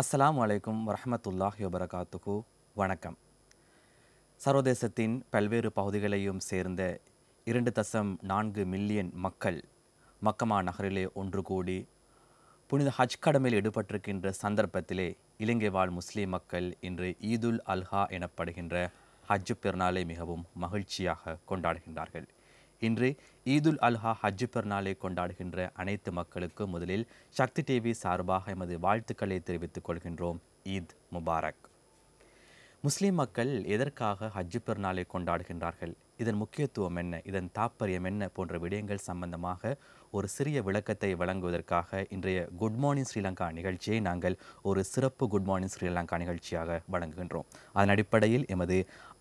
அஸ்லாம் வலைக்கும் வரமத்துல்லாஹி வபரகாத்துக்கு வணக்கம் சர்வதேசத்தின் பல்வேறு பகுதிகளையும் சேர்ந்த இரண்டு தசம் நான்கு மில்லியன் மக்கள் மக்கமா நகரிலே ஒன்று கூடி புனித ஹஜ் கடமையில் ஈடுபட்டிருக்கின்ற சந்தர்ப்பத்திலே இலங்கை வாழ் முஸ்லீம் மக்கள் இன்று ஈதுல் அல்ஹா எனப்படுகின்ற ஹஜ் பெருநாளை மிகவும் மகிழ்ச்சியாக கொண்டாடுகின்றார்கள் இன்று ஈதுல் அல்ஹா ஹஜ் பெருநாளை கொண்டாடுகின்ற அனைத்து மக்களுக்கும் முதலில் சக்தி டிவி சார்பாக எமது வாழ்த்துக்களை தெரிவித்துக் கொள்கின்றோம் ஈத் முபாரக் முஸ்லீம் மக்கள் எதற்காக ஹஜ்ஜு பெருநாளை கொண்டாடுகின்றார்கள் இதன் முக்கியத்துவம் என்ன இதன் தாற்பயம் என்ன போன்ற விடயங்கள் சம்பந்தமாக ஒரு சிறிய விளக்கத்தை வழங்குவதற்காக இன்றைய குட் மார்னிங் ஸ்ரீலங்கா நிகழ்ச்சியை நாங்கள் ஒரு சிறப்பு குட் மார்னிங் ஸ்ரீலங்கா நிகழ்ச்சியாக வழங்குகின்றோம் அதன் அடிப்படையில் எமது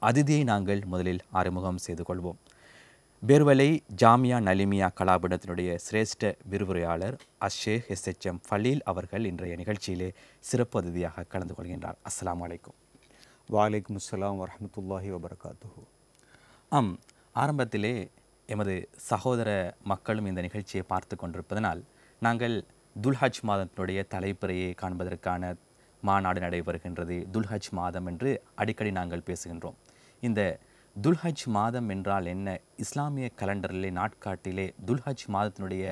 அதிதியை நாங்கள் முதலில் அறிமுகம் செய்து கொள்வோம் பேர்வலை ஜாமியா நலிமியா கலாபிடத்தினுடைய சிரேஷ்ட விரிவுரையாளர் அஷேக் எஸ் எச் எம் ஃபலீல் அவர்கள் இன்றைய நிகழ்ச்சியிலே சிறப்பு அதிதியாக கலந்து கொள்கின்றார் அஸ்லாம் வலைக்கும் வாலைக்கும் அஸ்லாம் வரமத்துல்லாஹி வபரகாத்து ஆம் ஆரம்பத்திலே எமது சகோதர மக்களும் இந்த நிகழ்ச்சியை பார்த்து கொண்டிருப்பதனால் நாங்கள் துல்ஹஜ் மாதத்தினுடைய தலைப்புறையை காண்பதற்கான மாநாடு நடைபெறுகின்றது துல்ஹஜ் மாதம் என்று அடிக்கடி நாங்கள் பேசுகின்றோம் இந்த துல்ஹஜ் மாதம் என்றால் என்ன இஸ்லாமிய கலண்டரிலே நாட்காட்டிலே துல்ஹஜ் மாதத்தினுடைய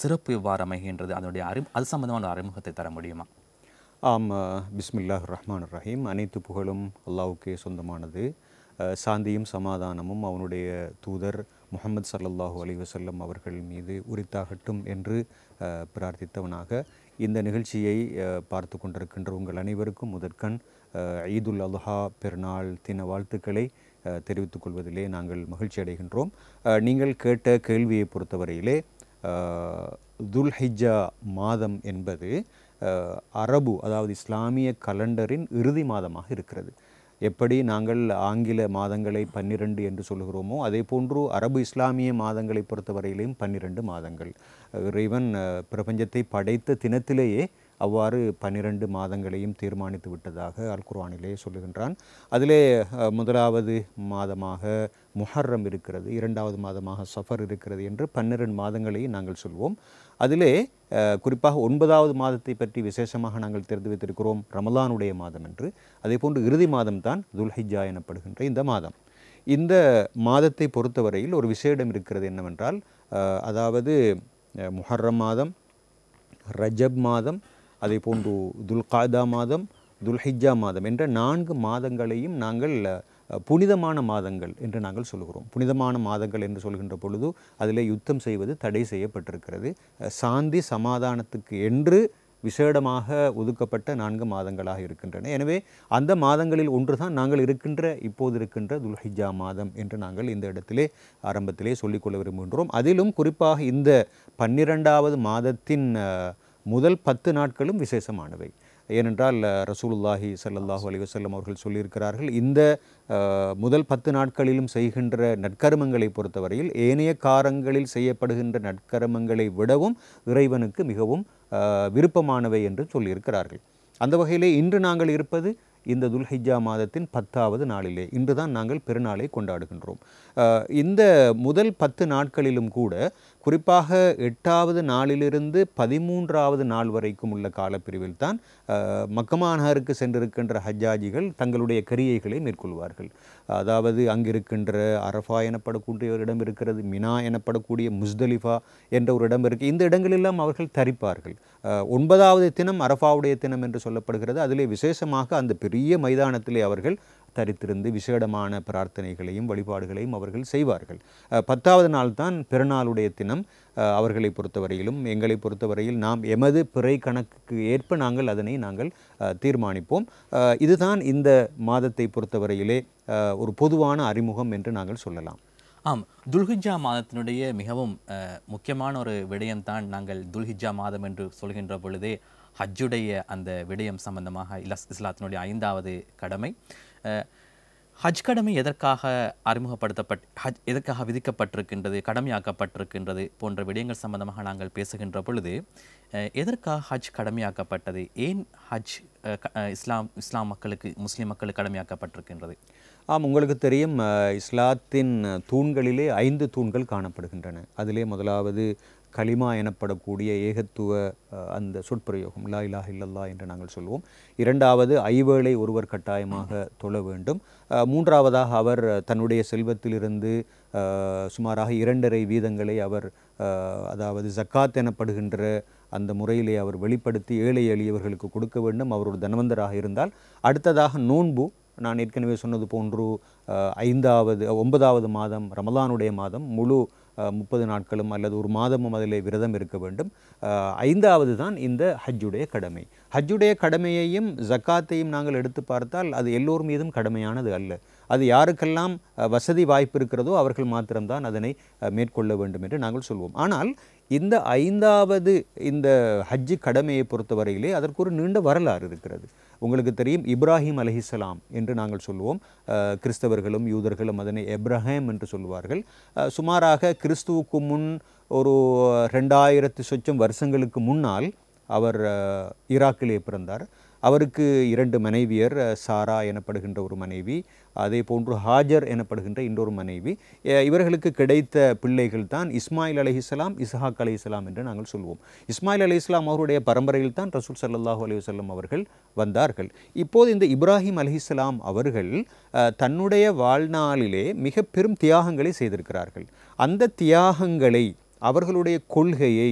சிறப்பு எவ்வாறு அமைகின்றது அதனுடைய அறி அது சம்பந்தமான அறிமுகத்தை தர முடியுமா ஆம் பிஸ்மில்லாஹ் ரஹ்மான் ரஹீம் அனைத்து புகழும் அல்லாவுக்கே சொந்தமானது சாந்தியும் சமாதானமும் அவனுடைய தூதர் முகமது சல்லாஹூ அலி வசல்லம் அவர்கள் மீது உரித்தாகட்டும் என்று பிரார்த்தித்தவனாக இந்த நிகழ்ச்சியை பார்த்து கொண்டிருக்கின்ற உங்கள் அனைவருக்கும் முதற்கண் ஈதுல் அல்ஹா பெருநாள் தின வாழ்த்துக்களை தெரிவித்துக் கொள்வதிலே நாங்கள் மகிழ்ச்சி அடைகின்றோம் நீங்கள் கேட்ட கேள்வியை பொறுத்தவரையிலே துல்ஹிஜா மாதம் என்பது அரபு அதாவது இஸ்லாமிய கலண்டரின் இறுதி மாதமாக இருக்கிறது எப்படி நாங்கள் ஆங்கில மாதங்களை பன்னிரண்டு என்று சொல்கிறோமோ அதே போன்று அரபு இஸ்லாமிய மாதங்களை பொறுத்தவரையிலையும் பன்னிரண்டு மாதங்கள் இறைவன் பிரபஞ்சத்தை படைத்த தினத்திலேயே அவ்வாறு பன்னிரண்டு மாதங்களையும் தீர்மானித்து விட்டதாக அல் குர்வானிலே சொல்லுகின்றான் அதிலே முதலாவது மாதமாக முஹர்ரம் இருக்கிறது இரண்டாவது மாதமாக சஃபர் இருக்கிறது என்று பன்னிரண்டு மாதங்களையும் நாங்கள் சொல்வோம் அதிலே குறிப்பாக ஒன்பதாவது மாதத்தை பற்றி விசேஷமாக நாங்கள் தெரிந்து வைத்திருக்கிறோம் ரமலானுடைய மாதம் என்று அதே போன்று இறுதி மாதம்தான் துல்ஹிஜா எனப்படுகின்ற இந்த மாதம் இந்த மாதத்தை பொறுத்தவரையில் ஒரு விசேடம் இருக்கிறது என்னவென்றால் அதாவது முஹர்ரம் மாதம் ரஜப் மாதம் அதே போன்று துல்காதா மாதம் துல்ஹிஜா மாதம் என்ற நான்கு மாதங்களையும் நாங்கள் புனிதமான மாதங்கள் என்று நாங்கள் சொல்கிறோம் புனிதமான மாதங்கள் என்று சொல்கின்ற பொழுது அதில் யுத்தம் செய்வது தடை செய்யப்பட்டிருக்கிறது சாந்தி சமாதானத்துக்கு என்று விசேடமாக ஒதுக்கப்பட்ட நான்கு மாதங்களாக இருக்கின்றன எனவே அந்த மாதங்களில் ஒன்று தான் நாங்கள் இருக்கின்ற இப்போது இருக்கின்ற துல்ஹிஜா மாதம் என்று நாங்கள் இந்த இடத்திலே ஆரம்பத்திலே சொல்லிக்கொள்ள விரும்புகின்றோம் அதிலும் குறிப்பாக இந்த பன்னிரெண்டாவது மாதத்தின் முதல் பத்து நாட்களும் விசேஷமானவை ஏனென்றால் ரசூலுல்லாஹி சல்லாஹூ அலி வசல்லம் அவர்கள் சொல்லியிருக்கிறார்கள் இந்த முதல் பத்து நாட்களிலும் செய்கின்ற நற்கர்மங்களை பொறுத்தவரையில் ஏனைய காரங்களில் செய்யப்படுகின்ற நற்கருமங்களை விடவும் இறைவனுக்கு மிகவும் விருப்பமானவை என்று சொல்லியிருக்கிறார்கள் அந்த வகையிலே இன்று நாங்கள் இருப்பது இந்த துல்ஹிஜா மாதத்தின் பத்தாவது நாளிலே இன்று தான் நாங்கள் பெருநாளை கொண்டாடுகின்றோம் இந்த முதல் பத்து நாட்களிலும் கூட குறிப்பாக எட்டாவது நாளிலிருந்து பதிமூன்றாவது நாள் வரைக்கும் உள்ள காலப்பிரிவில் தான் மக்கமா நகருக்கு சென்றிருக்கின்ற ஹஜ்ஜாஜிகள் தங்களுடைய கரியைகளை மேற்கொள்வார்கள் அதாவது அங்கிருக்கின்ற அரஃபா எனப்படக்கூடிய ஒரு இடம் இருக்கிறது மினா எனப்படக்கூடிய முஸ்தலிஃபா என்ற ஒரு இடம் இருக்குது இந்த இடங்களெல்லாம் அவர்கள் தரிப்பார்கள் ஒன்பதாவது தினம் அரஃபாவுடைய தினம் என்று சொல்லப்படுகிறது அதிலே விசேஷமாக அந்த பெரிய மைதானத்திலே அவர்கள் தரித்திருந்து விசேடமான பிரார்த்தனைகளையும் வழிபாடுகளையும் அவர்கள் செய்வார்கள் பத்தாவது நாள் தான் பிறநாளுடைய தினம் அவர்களை பொறுத்தவரையிலும் எங்களை பொறுத்தவரையில் நாம் எமது பிறை கணக்குக்கு ஏற்ப நாங்கள் அதனை நாங்கள் தீர்மானிப்போம் இதுதான் இந்த மாதத்தை பொறுத்தவரையிலே ஒரு பொதுவான அறிமுகம் என்று நாங்கள் சொல்லலாம் ஆம் துல்ஹிஜா மாதத்தினுடைய மிகவும் முக்கியமான ஒரு விடயம்தான் நாங்கள் துல்ஹிஜா மாதம் என்று சொல்கின்ற பொழுதே ஹஜ்ஜுடைய அந்த விடயம் சம்பந்தமாக இலஸ் இஸ்லாத்தினுடைய ஐந்தாவது கடமை ஹஜ் கடமை எதற்காக அறிமுகப்படுத்தப்பட் ஹஜ் எதற்காக விதிக்கப்பட்டிருக்கின்றது கடமையாக்கப்பட்டிருக்கின்றது போன்ற விடயங்கள் சம்பந்தமாக நாங்கள் பேசுகின்ற பொழுது எதற்காக ஹஜ் கடமையாக்கப்பட்டது ஏன் ஹஜ் இஸ்லாம் இஸ்லாம் மக்களுக்கு முஸ்லீம் மக்களுக்கு கடமையாக்கப்பட்டிருக்கின்றது ஆம் உங்களுக்கு தெரியும் இஸ்லாத்தின் தூண்களிலே ஐந்து தூண்கள் காணப்படுகின்றன அதிலே முதலாவது கலிமா எனப்படக்கூடிய ஏகத்துவ அந்த சொற்பிரயோகம் லா இலா இல்லல்லா என்று நாங்கள் சொல்வோம் இரண்டாவது ஐவேளை ஒருவர் கட்டாயமாக தொழ வேண்டும் மூன்றாவதாக அவர் தன்னுடைய செல்வத்திலிருந்து சுமாராக இரண்டரை வீதங்களை அவர் அதாவது ஜக்காத் எனப்படுகின்ற அந்த முறையிலே அவர் வெளிப்படுத்தி ஏழை எளியவர்களுக்கு கொடுக்க வேண்டும் அவரோட தனவந்தராக இருந்தால் அடுத்ததாக நோன்பு நான் ஏற்கனவே சொன்னது போன்று ஐந்தாவது ஒன்பதாவது மாதம் ரமலானுடைய மாதம் முழு முப்பது நாட்களும் அல்லது ஒரு மாதமும் அதில் விரதம் இருக்க வேண்டும் ஐந்தாவது தான் இந்த ஹஜ்ஜுடைய கடமை ஹஜ்ஜுடைய கடமையையும் ஜக்காத்தையும் நாங்கள் எடுத்து பார்த்தால் அது எல்லோர் மீதும் கடமையானது அல்ல அது யாருக்கெல்லாம் வசதி வாய்ப்பு இருக்கிறதோ அவர்கள் மாத்திரம்தான் அதனை மேற்கொள்ள வேண்டும் என்று நாங்கள் சொல்வோம் ஆனால் இந்த ஐந்தாவது இந்த ஹஜ்ஜு கடமையை பொறுத்தவரையிலே அதற்கு ஒரு நீண்ட வரலாறு இருக்கிறது உங்களுக்கு தெரியும் இப்ராஹிம் அலஹிசலாம் என்று நாங்கள் சொல்லுவோம் கிறிஸ்தவர்களும் யூதர்களும் அதனை எப்ரஹேம் என்று சொல்லுவார்கள் சுமாராக கிறிஸ்துவுக்கு முன் ஒரு ரெண்டாயிரத்து சொச்சம் வருஷங்களுக்கு முன்னால் அவர் ஈராக்கிலே பிறந்தார் அவருக்கு இரண்டு மனைவியர் சாரா எனப்படுகின்ற ஒரு மனைவி அதே போன்று ஹாஜர் எனப்படுகின்ற இன்னொரு மனைவி இவர்களுக்கு கிடைத்த பிள்ளைகள் தான் இஸ்மாயில் அலி இஸ்லாம் இஸ்ஹாக் அலி இஸ்லாம் என்று நாங்கள் சொல்வோம் இஸ்மாயில் அலி இஸ்லாம் அவருடைய பரம்பரையில் தான் ரசூல் சல்லாஹு அலி வல்லம் அவர்கள் வந்தார்கள் இப்போது இந்த இப்ராஹிம் அலி இஸ்லாம் அவர்கள் தன்னுடைய வாழ்நாளிலே மிக பெரும் தியாகங்களை செய்திருக்கிறார்கள் அந்த தியாகங்களை அவர்களுடைய கொள்கையை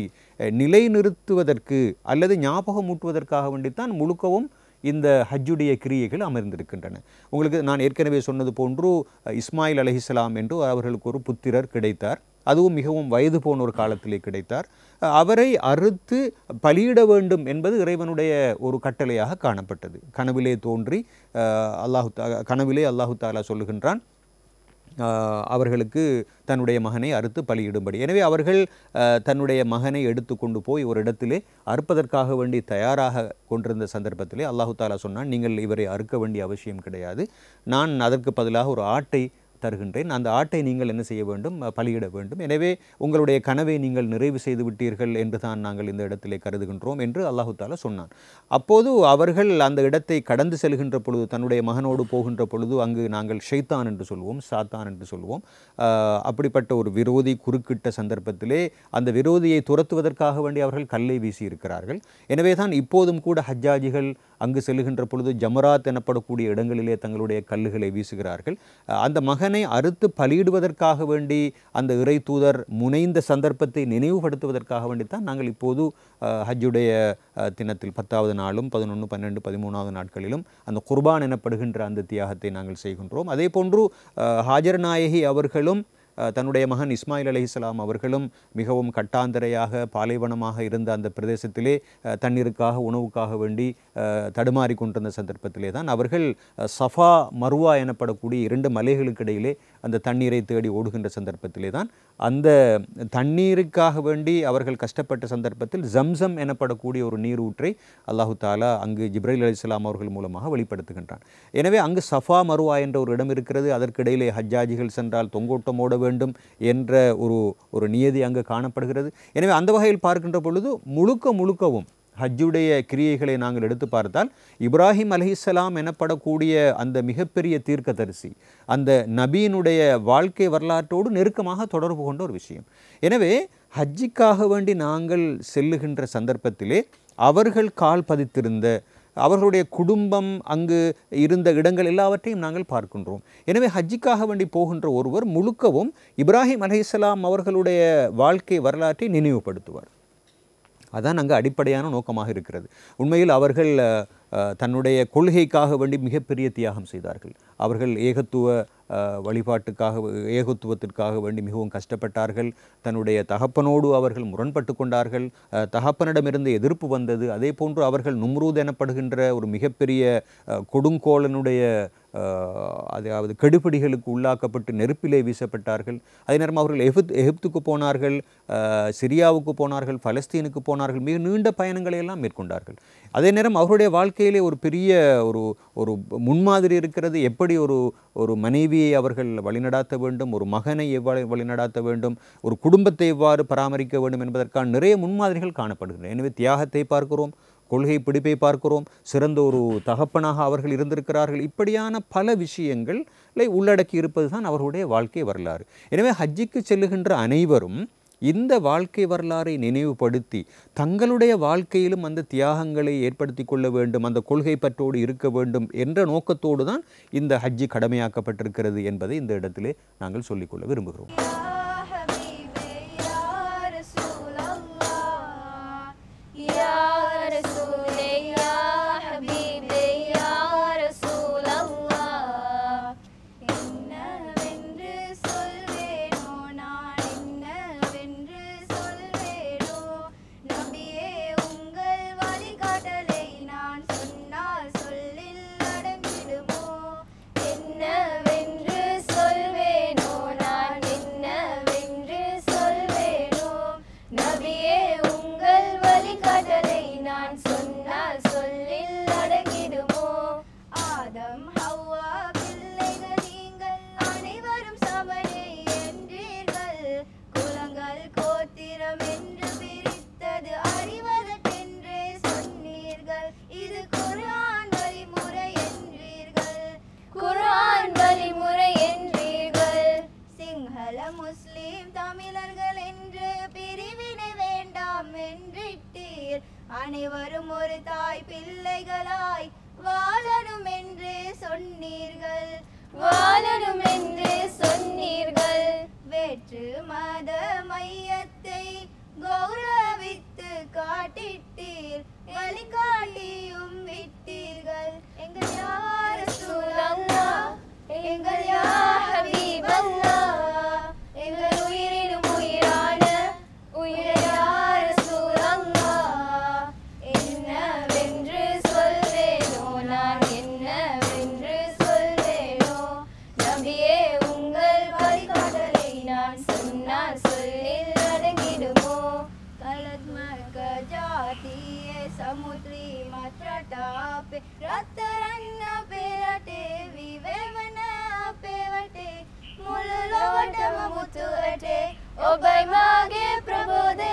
நிலைநிறுத்துவதற்கு அல்லது ஞாபகம் ஞாபகமூட்டுவதற்காக வேண்டித்தான் முழுக்கவும் இந்த ஹஜ்ஜுடைய கிரியைகள் அமர்ந்திருக்கின்றன உங்களுக்கு நான் ஏற்கனவே சொன்னது போன்று இஸ்மாயில் அலஹிஸ்லாம் என்று அவர்களுக்கு ஒரு புத்திரர் கிடைத்தார் அதுவும் மிகவும் வயது போன ஒரு காலத்திலே கிடைத்தார் அவரை அறுத்து பலியிட வேண்டும் என்பது இறைவனுடைய ஒரு கட்டளையாக காணப்பட்டது கனவிலே தோன்றி அல்லாஹு கனவிலே அல்லாஹு தாலா சொல்லுகின்றான் அவர்களுக்கு தன்னுடைய மகனை அறுத்து பலியிடும்படி எனவே அவர்கள் தன்னுடைய மகனை எடுத்து கொண்டு போய் ஒரு இடத்திலே அறுப்பதற்காக வேண்டி தயாராக கொண்டிருந்த சந்தர்ப்பத்திலே அல்லாஹு தாலா சொன்னால் நீங்கள் இவரை அறுக்க வேண்டிய அவசியம் கிடையாது நான் அதற்கு பதிலாக ஒரு ஆட்டை தருகின்றேன் அந்த ஆட்டை நீங்கள் என்ன செய்ய வேண்டும் பலியிட வேண்டும் எனவே உங்களுடைய கனவை நீங்கள் நிறைவு செய்து விட்டீர்கள் என்று தான் நாங்கள் இந்த இடத்திலே கருதுகின்றோம் என்று அல்லாஹு தாலா சொன்னான் அப்போது அவர்கள் அந்த இடத்தை கடந்து செல்கின்ற பொழுது தன்னுடைய மகனோடு போகின்ற பொழுது அங்கு நாங்கள் ஷைத்தான் என்று சொல்வோம் சாத்தான் என்று சொல்வோம் அப்படிப்பட்ட ஒரு விரோதி குறுக்கிட்ட சந்தர்ப்பத்திலே அந்த விரோதியை துரத்துவதற்காக வேண்டி அவர்கள் கல்லை வீசியிருக்கிறார்கள் எனவே தான் இப்போதும் கூட ஹஜ்ஜாஜிகள் அங்கு செல்கின்ற பொழுது ஜமராத் எனப்படக்கூடிய இடங்களிலே தங்களுடைய கல்லுகளை வீசுகிறார்கள் அந்த மகன் கள்ளனை அறுத்து பலியிடுவதற்காக வேண்டி அந்த இறை தூதர் முனைந்த சந்தர்ப்பத்தை நினைவுபடுத்துவதற்காக வேண்டித்தான் நாங்கள் இப்போது ஹஜ்ஜுடைய தினத்தில் பத்தாவது நாளும் பதினொன்று பன்னெண்டு பதிமூணாவது நாட்களிலும் அந்த குர்பான் எனப்படுகின்ற அந்த தியாகத்தை நாங்கள் செய்கின்றோம் அதே போன்று ஹாஜர் நாயகி அவர்களும் தன்னுடைய மகன் இஸ்மாயில் அலி இஸ்லாம் அவர்களும் மிகவும் கட்டாந்தரையாக பாலைவனமாக இருந்த அந்த பிரதேசத்திலே தண்ணீருக்காக உணவுக்காக வேண்டி தடுமாறி கொண்டிருந்த சந்தர்ப்பத்திலே தான் அவர்கள் சஃபா மருவா எனப்படக்கூடிய இரண்டு மலைகளுக்கு இடையிலே அந்த தண்ணீரை தேடி ஓடுகின்ற சந்தர்ப்பத்திலே தான் அந்த தண்ணீருக்காக வேண்டி அவர்கள் கஷ்டப்பட்ட சந்தர்ப்பத்தில் ஜம்சம் எனப்படக்கூடிய ஒரு நீரூற்றை அல்லாஹு தாலா அங்கு ஜிப்ரைல் அலி இஸ்லாம் அவர்கள் மூலமாக வெளிப்படுத்துகின்றான் எனவே அங்கு சஃபா மருவா என்ற ஒரு இடம் இருக்கிறது அதற்கிடையிலே ஹஜ்ஜாஜிகள் சென்றால் தொங்கோட்டம் ஓட வேண்டும் என்ற ஒரு ஒரு நியதி அங்கு காணப்படுகிறது எனவே அந்த வகையில் பார்க்கின்ற பொழுது முழுக்க முழுக்கவும் ஹஜ்ஜுடைய கிரியைகளை நாங்கள் எடுத்து பார்த்தால் இப்ராஹிம் அலஹிஸ்லாம் எனப்படக்கூடிய அந்த மிகப்பெரிய தீர்க்கதரிசி அந்த நபியினுடைய வாழ்க்கை வரலாற்றோடு நெருக்கமாக தொடர்பு கொண்ட ஒரு விஷயம் எனவே ஹஜ்ஜிக்காக வேண்டி நாங்கள் செல்லுகின்ற சந்தர்ப்பத்திலே அவர்கள் கால் பதித்திருந்த அவர்களுடைய குடும்பம் அங்கு இருந்த இடங்கள் எல்லாவற்றையும் நாங்கள் பார்க்கின்றோம் எனவே ஹஜ்ஜிக்காக வேண்டி போகின்ற ஒருவர் முழுக்கவும் இப்ராஹிம் அலையாம் அவர்களுடைய வாழ்க்கை வரலாற்றை நினைவுபடுத்துவார் அதான் அங்கே அடிப்படையான நோக்கமாக இருக்கிறது உண்மையில் அவர்கள் தன்னுடைய கொள்கைக்காக வேண்டி மிகப்பெரிய தியாகம் செய்தார்கள் அவர்கள் ஏகத்துவ வழிபாட்டுக்காக ஏகத்துவத்திற்காக வேண்டி மிகவும் கஷ்டப்பட்டார்கள் தன்னுடைய தகப்பனோடு அவர்கள் முரண்பட்டு கொண்டார்கள் தகப்பனிடமிருந்து எதிர்ப்பு வந்தது அதே போன்று அவர்கள் நும்ரூத் எனப்படுகின்ற ஒரு மிகப்பெரிய கொடுங்கோலனுடைய அதாவது கெடுபடிகளுக்கு உள்ளாக்கப்பட்டு நெருப்பிலே வீசப்பட்டார்கள் அதே நேரம் அவர்கள் எகிப்த் எகிப்துக்கு போனார்கள் சிரியாவுக்கு போனார்கள் பலஸ்தீனுக்கு போனார்கள் மிக நீண்ட பயணங்களை எல்லாம் மேற்கொண்டார்கள் அதே நேரம் அவருடைய வாழ்க்கையிலே ஒரு பெரிய ஒரு ஒரு முன்மாதிரி இருக்கிறது எப்படி ஒரு ஒரு மனைவியை அவர்கள் வழிநடாத்த வேண்டும் ஒரு மகனை எவ்வாறு வழிநடாத்த வேண்டும் ஒரு குடும்பத்தை எவ்வாறு பராமரிக்க வேண்டும் என்பதற்கான நிறைய முன்மாதிரிகள் காணப்படுகின்றன எனவே தியாகத்தை பார்க்கிறோம் கொள்கை பிடிப்பை பார்க்கிறோம் சிறந்த ஒரு தகப்பனாக அவர்கள் இருந்திருக்கிறார்கள் இப்படியான பல விஷயங்களை உள்ளடக்கி இருப்பது தான் அவர்களுடைய வாழ்க்கை வரலாறு எனவே ஹஜ்ஜிக்கு செல்லுகின்ற அனைவரும் இந்த வாழ்க்கை வரலாறை நினைவுபடுத்தி தங்களுடைய வாழ்க்கையிலும் அந்த தியாகங்களை ஏற்படுத்தி கொள்ள வேண்டும் அந்த கொள்கை பற்றோடு இருக்க வேண்டும் என்ற நோக்கத்தோடு தான் இந்த ஹஜ்ஜி கடமையாக்கப்பட்டிருக்கிறது என்பதை இந்த இடத்திலே நாங்கள் சொல்லிக்கொள்ள விரும்புகிறோம் ගතියේ සමුද්‍රී මත්‍රටාපේ රත්තරන්න පෙරටේ විවෙවන අපේ වටේ මුළු ලොවටම මුතුවටේ ඔබයි මාගේ ප්‍රබෝධය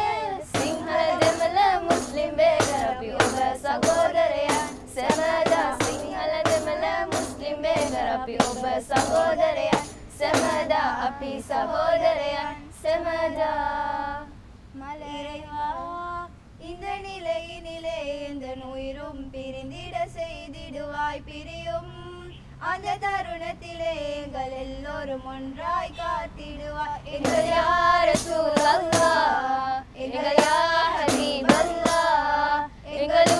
සිංහල දෙමළ මුස්ලිම් බේර අපි ඔබ සහෝදරයන් සැමදා සිංහල දෙමළ මුස්ලිම් බේර අපි ඔබ සහෝදරයන් සැමදා අපි සහෝදරයන් සැමදා මලරේ நேரத்திலே எந்த உயிரும் பிரிந்திட செய்திடுவாய் பிரியும் அந்த தருணத்திலே எங்கள் எல்லோரும் ஒன்றாய் காத்திடுவாய் எங்கள் யார சூழல்லா எங்கள் யார் நீ பல்லா எங்கள்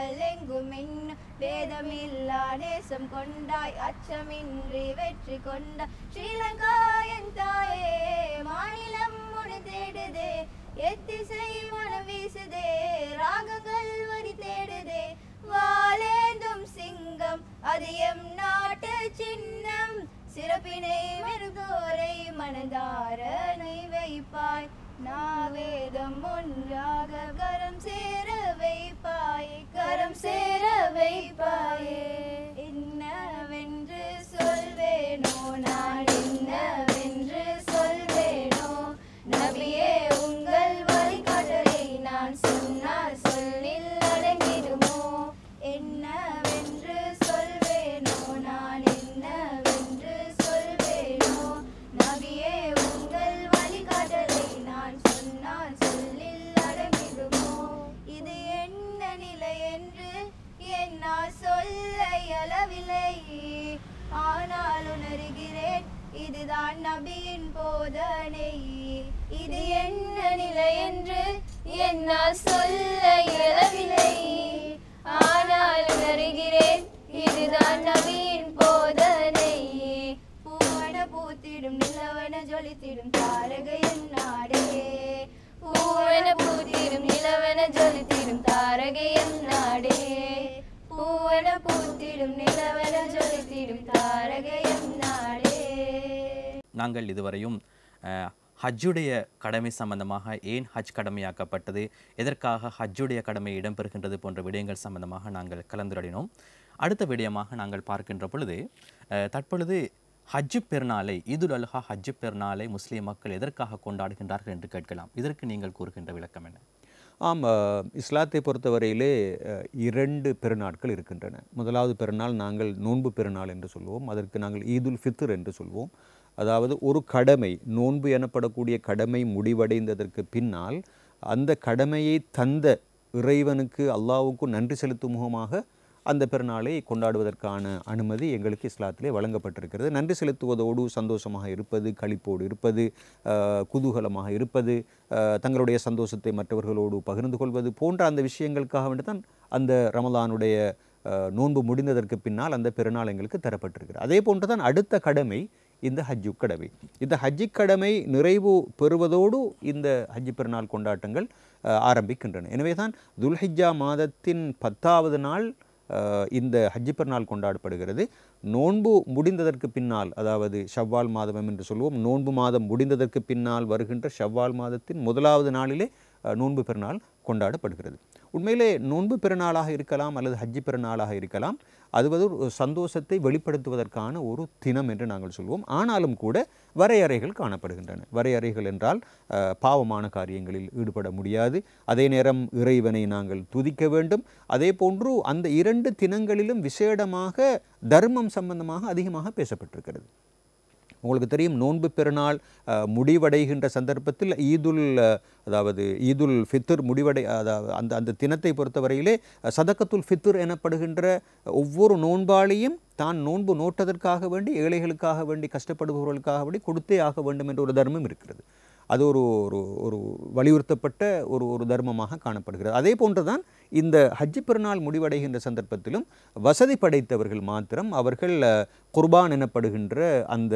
உலகுகள் எங்கும் இன்னும் வேதமில்லா நேசம் கொண்டாய் அச்சமின்றி வெற்றி கொண்டாய் ஸ்ரீலங்கா என் தாயே மாநிலம் உன தேடுதே எத்திசை மனம் வீசுதே ராகங்கள் வரி தேடுதே வாழேந்தும் சிங்கம் அது எம் நாட்டு சின்னம் சிறப்பினை மெருகோரை மனதார வைப்பாய் நாவேதம் ஒன்றாக கரம் சேர வைப்பாயே கரம் சேர வைப்பாயே என்னவென்று ஹஜ்ஜுடைய கடமை சம்பந்தமாக ஏன் ஹஜ் கடமையாக்கப்பட்டது எதற்காக ஹஜ்ஜுடைய கடமை இடம்பெறுகின்றது போன்ற விடயங்கள் சம்பந்தமாக நாங்கள் கலந்துரையினோம் அடுத்த விடயமாக நாங்கள் பார்க்கின்ற பொழுது தற்பொழுது ஹஜ்ஜு பெருநாளை இதுல் அல்ஹா ஹஜ்ஜு பெருநாளை முஸ்லீம் மக்கள் எதற்காக கொண்டாடுகின்றார்கள் என்று கேட்கலாம் இதற்கு நீங்கள் கூறுகின்ற விளக்கம் என்ன ஆம் இஸ்லாத்தை பொறுத்தவரையிலே இரண்டு பெருநாட்கள் இருக்கின்றன முதலாவது பெருநாள் நாங்கள் நோன்பு பெருநாள் என்று சொல்வோம் அதற்கு நாங்கள் ஈதுல் ஃபித்ர் என்று சொல்வோம் அதாவது ஒரு கடமை நோன்பு எனப்படக்கூடிய கடமை முடிவடைந்ததற்கு பின்னால் அந்த கடமையை தந்த இறைவனுக்கு அல்லாவுக்கும் நன்றி செலுத்தும் முகமாக அந்த பெருநாளை கொண்டாடுவதற்கான அனுமதி எங்களுக்கு இஸ்லாத்திலே வழங்கப்பட்டிருக்கிறது நன்றி செலுத்துவதோடு சந்தோஷமாக இருப்பது களிப்போடு இருப்பது குதூகலமாக இருப்பது தங்களுடைய சந்தோஷத்தை மற்றவர்களோடு பகிர்ந்து கொள்வது போன்ற அந்த விஷயங்களுக்காக வேண்டுதான் அந்த ரமலானுடைய நோன்பு முடிந்ததற்கு பின்னால் அந்த பெருநாள் எங்களுக்கு தரப்பட்டிருக்கிறது அதே போன்று தான் அடுத்த கடமை இந்த ஹஜ்ஜு கடமை இந்த ஹஜ்ஜி கடமை நிறைவு பெறுவதோடு இந்த ஹஜ்ஜி பெருநாள் கொண்டாட்டங்கள் ஆரம்பிக்கின்றன எனவே தான் துல்ஹிஜா மாதத்தின் பத்தாவது நாள் இந்த ஹஜ்ஜி பெருநாள் கொண்டாடப்படுகிறது நோன்பு முடிந்ததற்கு பின்னால் அதாவது ஷவ்வால் மாதம் என்று சொல்லுவோம் நோன்பு மாதம் முடிந்ததற்கு பின்னால் வருகின்ற ஷவ்வால் மாதத்தின் முதலாவது நாளிலே நோன்பு பெருநாள் கொண்டாடப்படுகிறது உண்மையிலே நோன்பு பிறநாளாக இருக்கலாம் அல்லது ஹஜ்ஜி பிறநாளாக இருக்கலாம் அது வந்து ஒரு சந்தோஷத்தை வெளிப்படுத்துவதற்கான ஒரு தினம் என்று நாங்கள் சொல்வோம் ஆனாலும் கூட வரையறைகள் காணப்படுகின்றன வரையறைகள் என்றால் பாவமான காரியங்களில் ஈடுபட முடியாது அதே நேரம் இறைவனை நாங்கள் துதிக்க வேண்டும் அதே போன்று அந்த இரண்டு தினங்களிலும் விசேடமாக தர்மம் சம்பந்தமாக அதிகமாக பேசப்பட்டிருக்கிறது உங்களுக்கு தெரியும் நோன்பு பெருநாள் முடிவடைகின்ற சந்தர்ப்பத்தில் ஈதுல் அதாவது ஈதுல் ஃபித்துர் முடிவடை அதாவது அந்த அந்த தினத்தை பொறுத்தவரையிலே சதக்கத்துல் ஃபித்துர் எனப்படுகின்ற ஒவ்வொரு நோன்பாளியும் தான் நோன்பு நோட்டதற்காக வேண்டி ஏழைகளுக்காக வேண்டி கஷ்டப்படுபவர்களுக்காக வேண்டி கொடுத்தே ஆக வேண்டும் என்ற ஒரு தர்மம் இருக்கிறது அது ஒரு ஒரு ஒரு வலியுறுத்தப்பட்ட ஒரு ஒரு தர்மமாக காணப்படுகிறது அதே போன்று தான் இந்த ஹஜ்ஜி பெருநாள் முடிவடைகின்ற சந்தர்ப்பத்திலும் வசதி படைத்தவர்கள் மாத்திரம் அவர்கள் குர்பான் எனப்படுகின்ற அந்த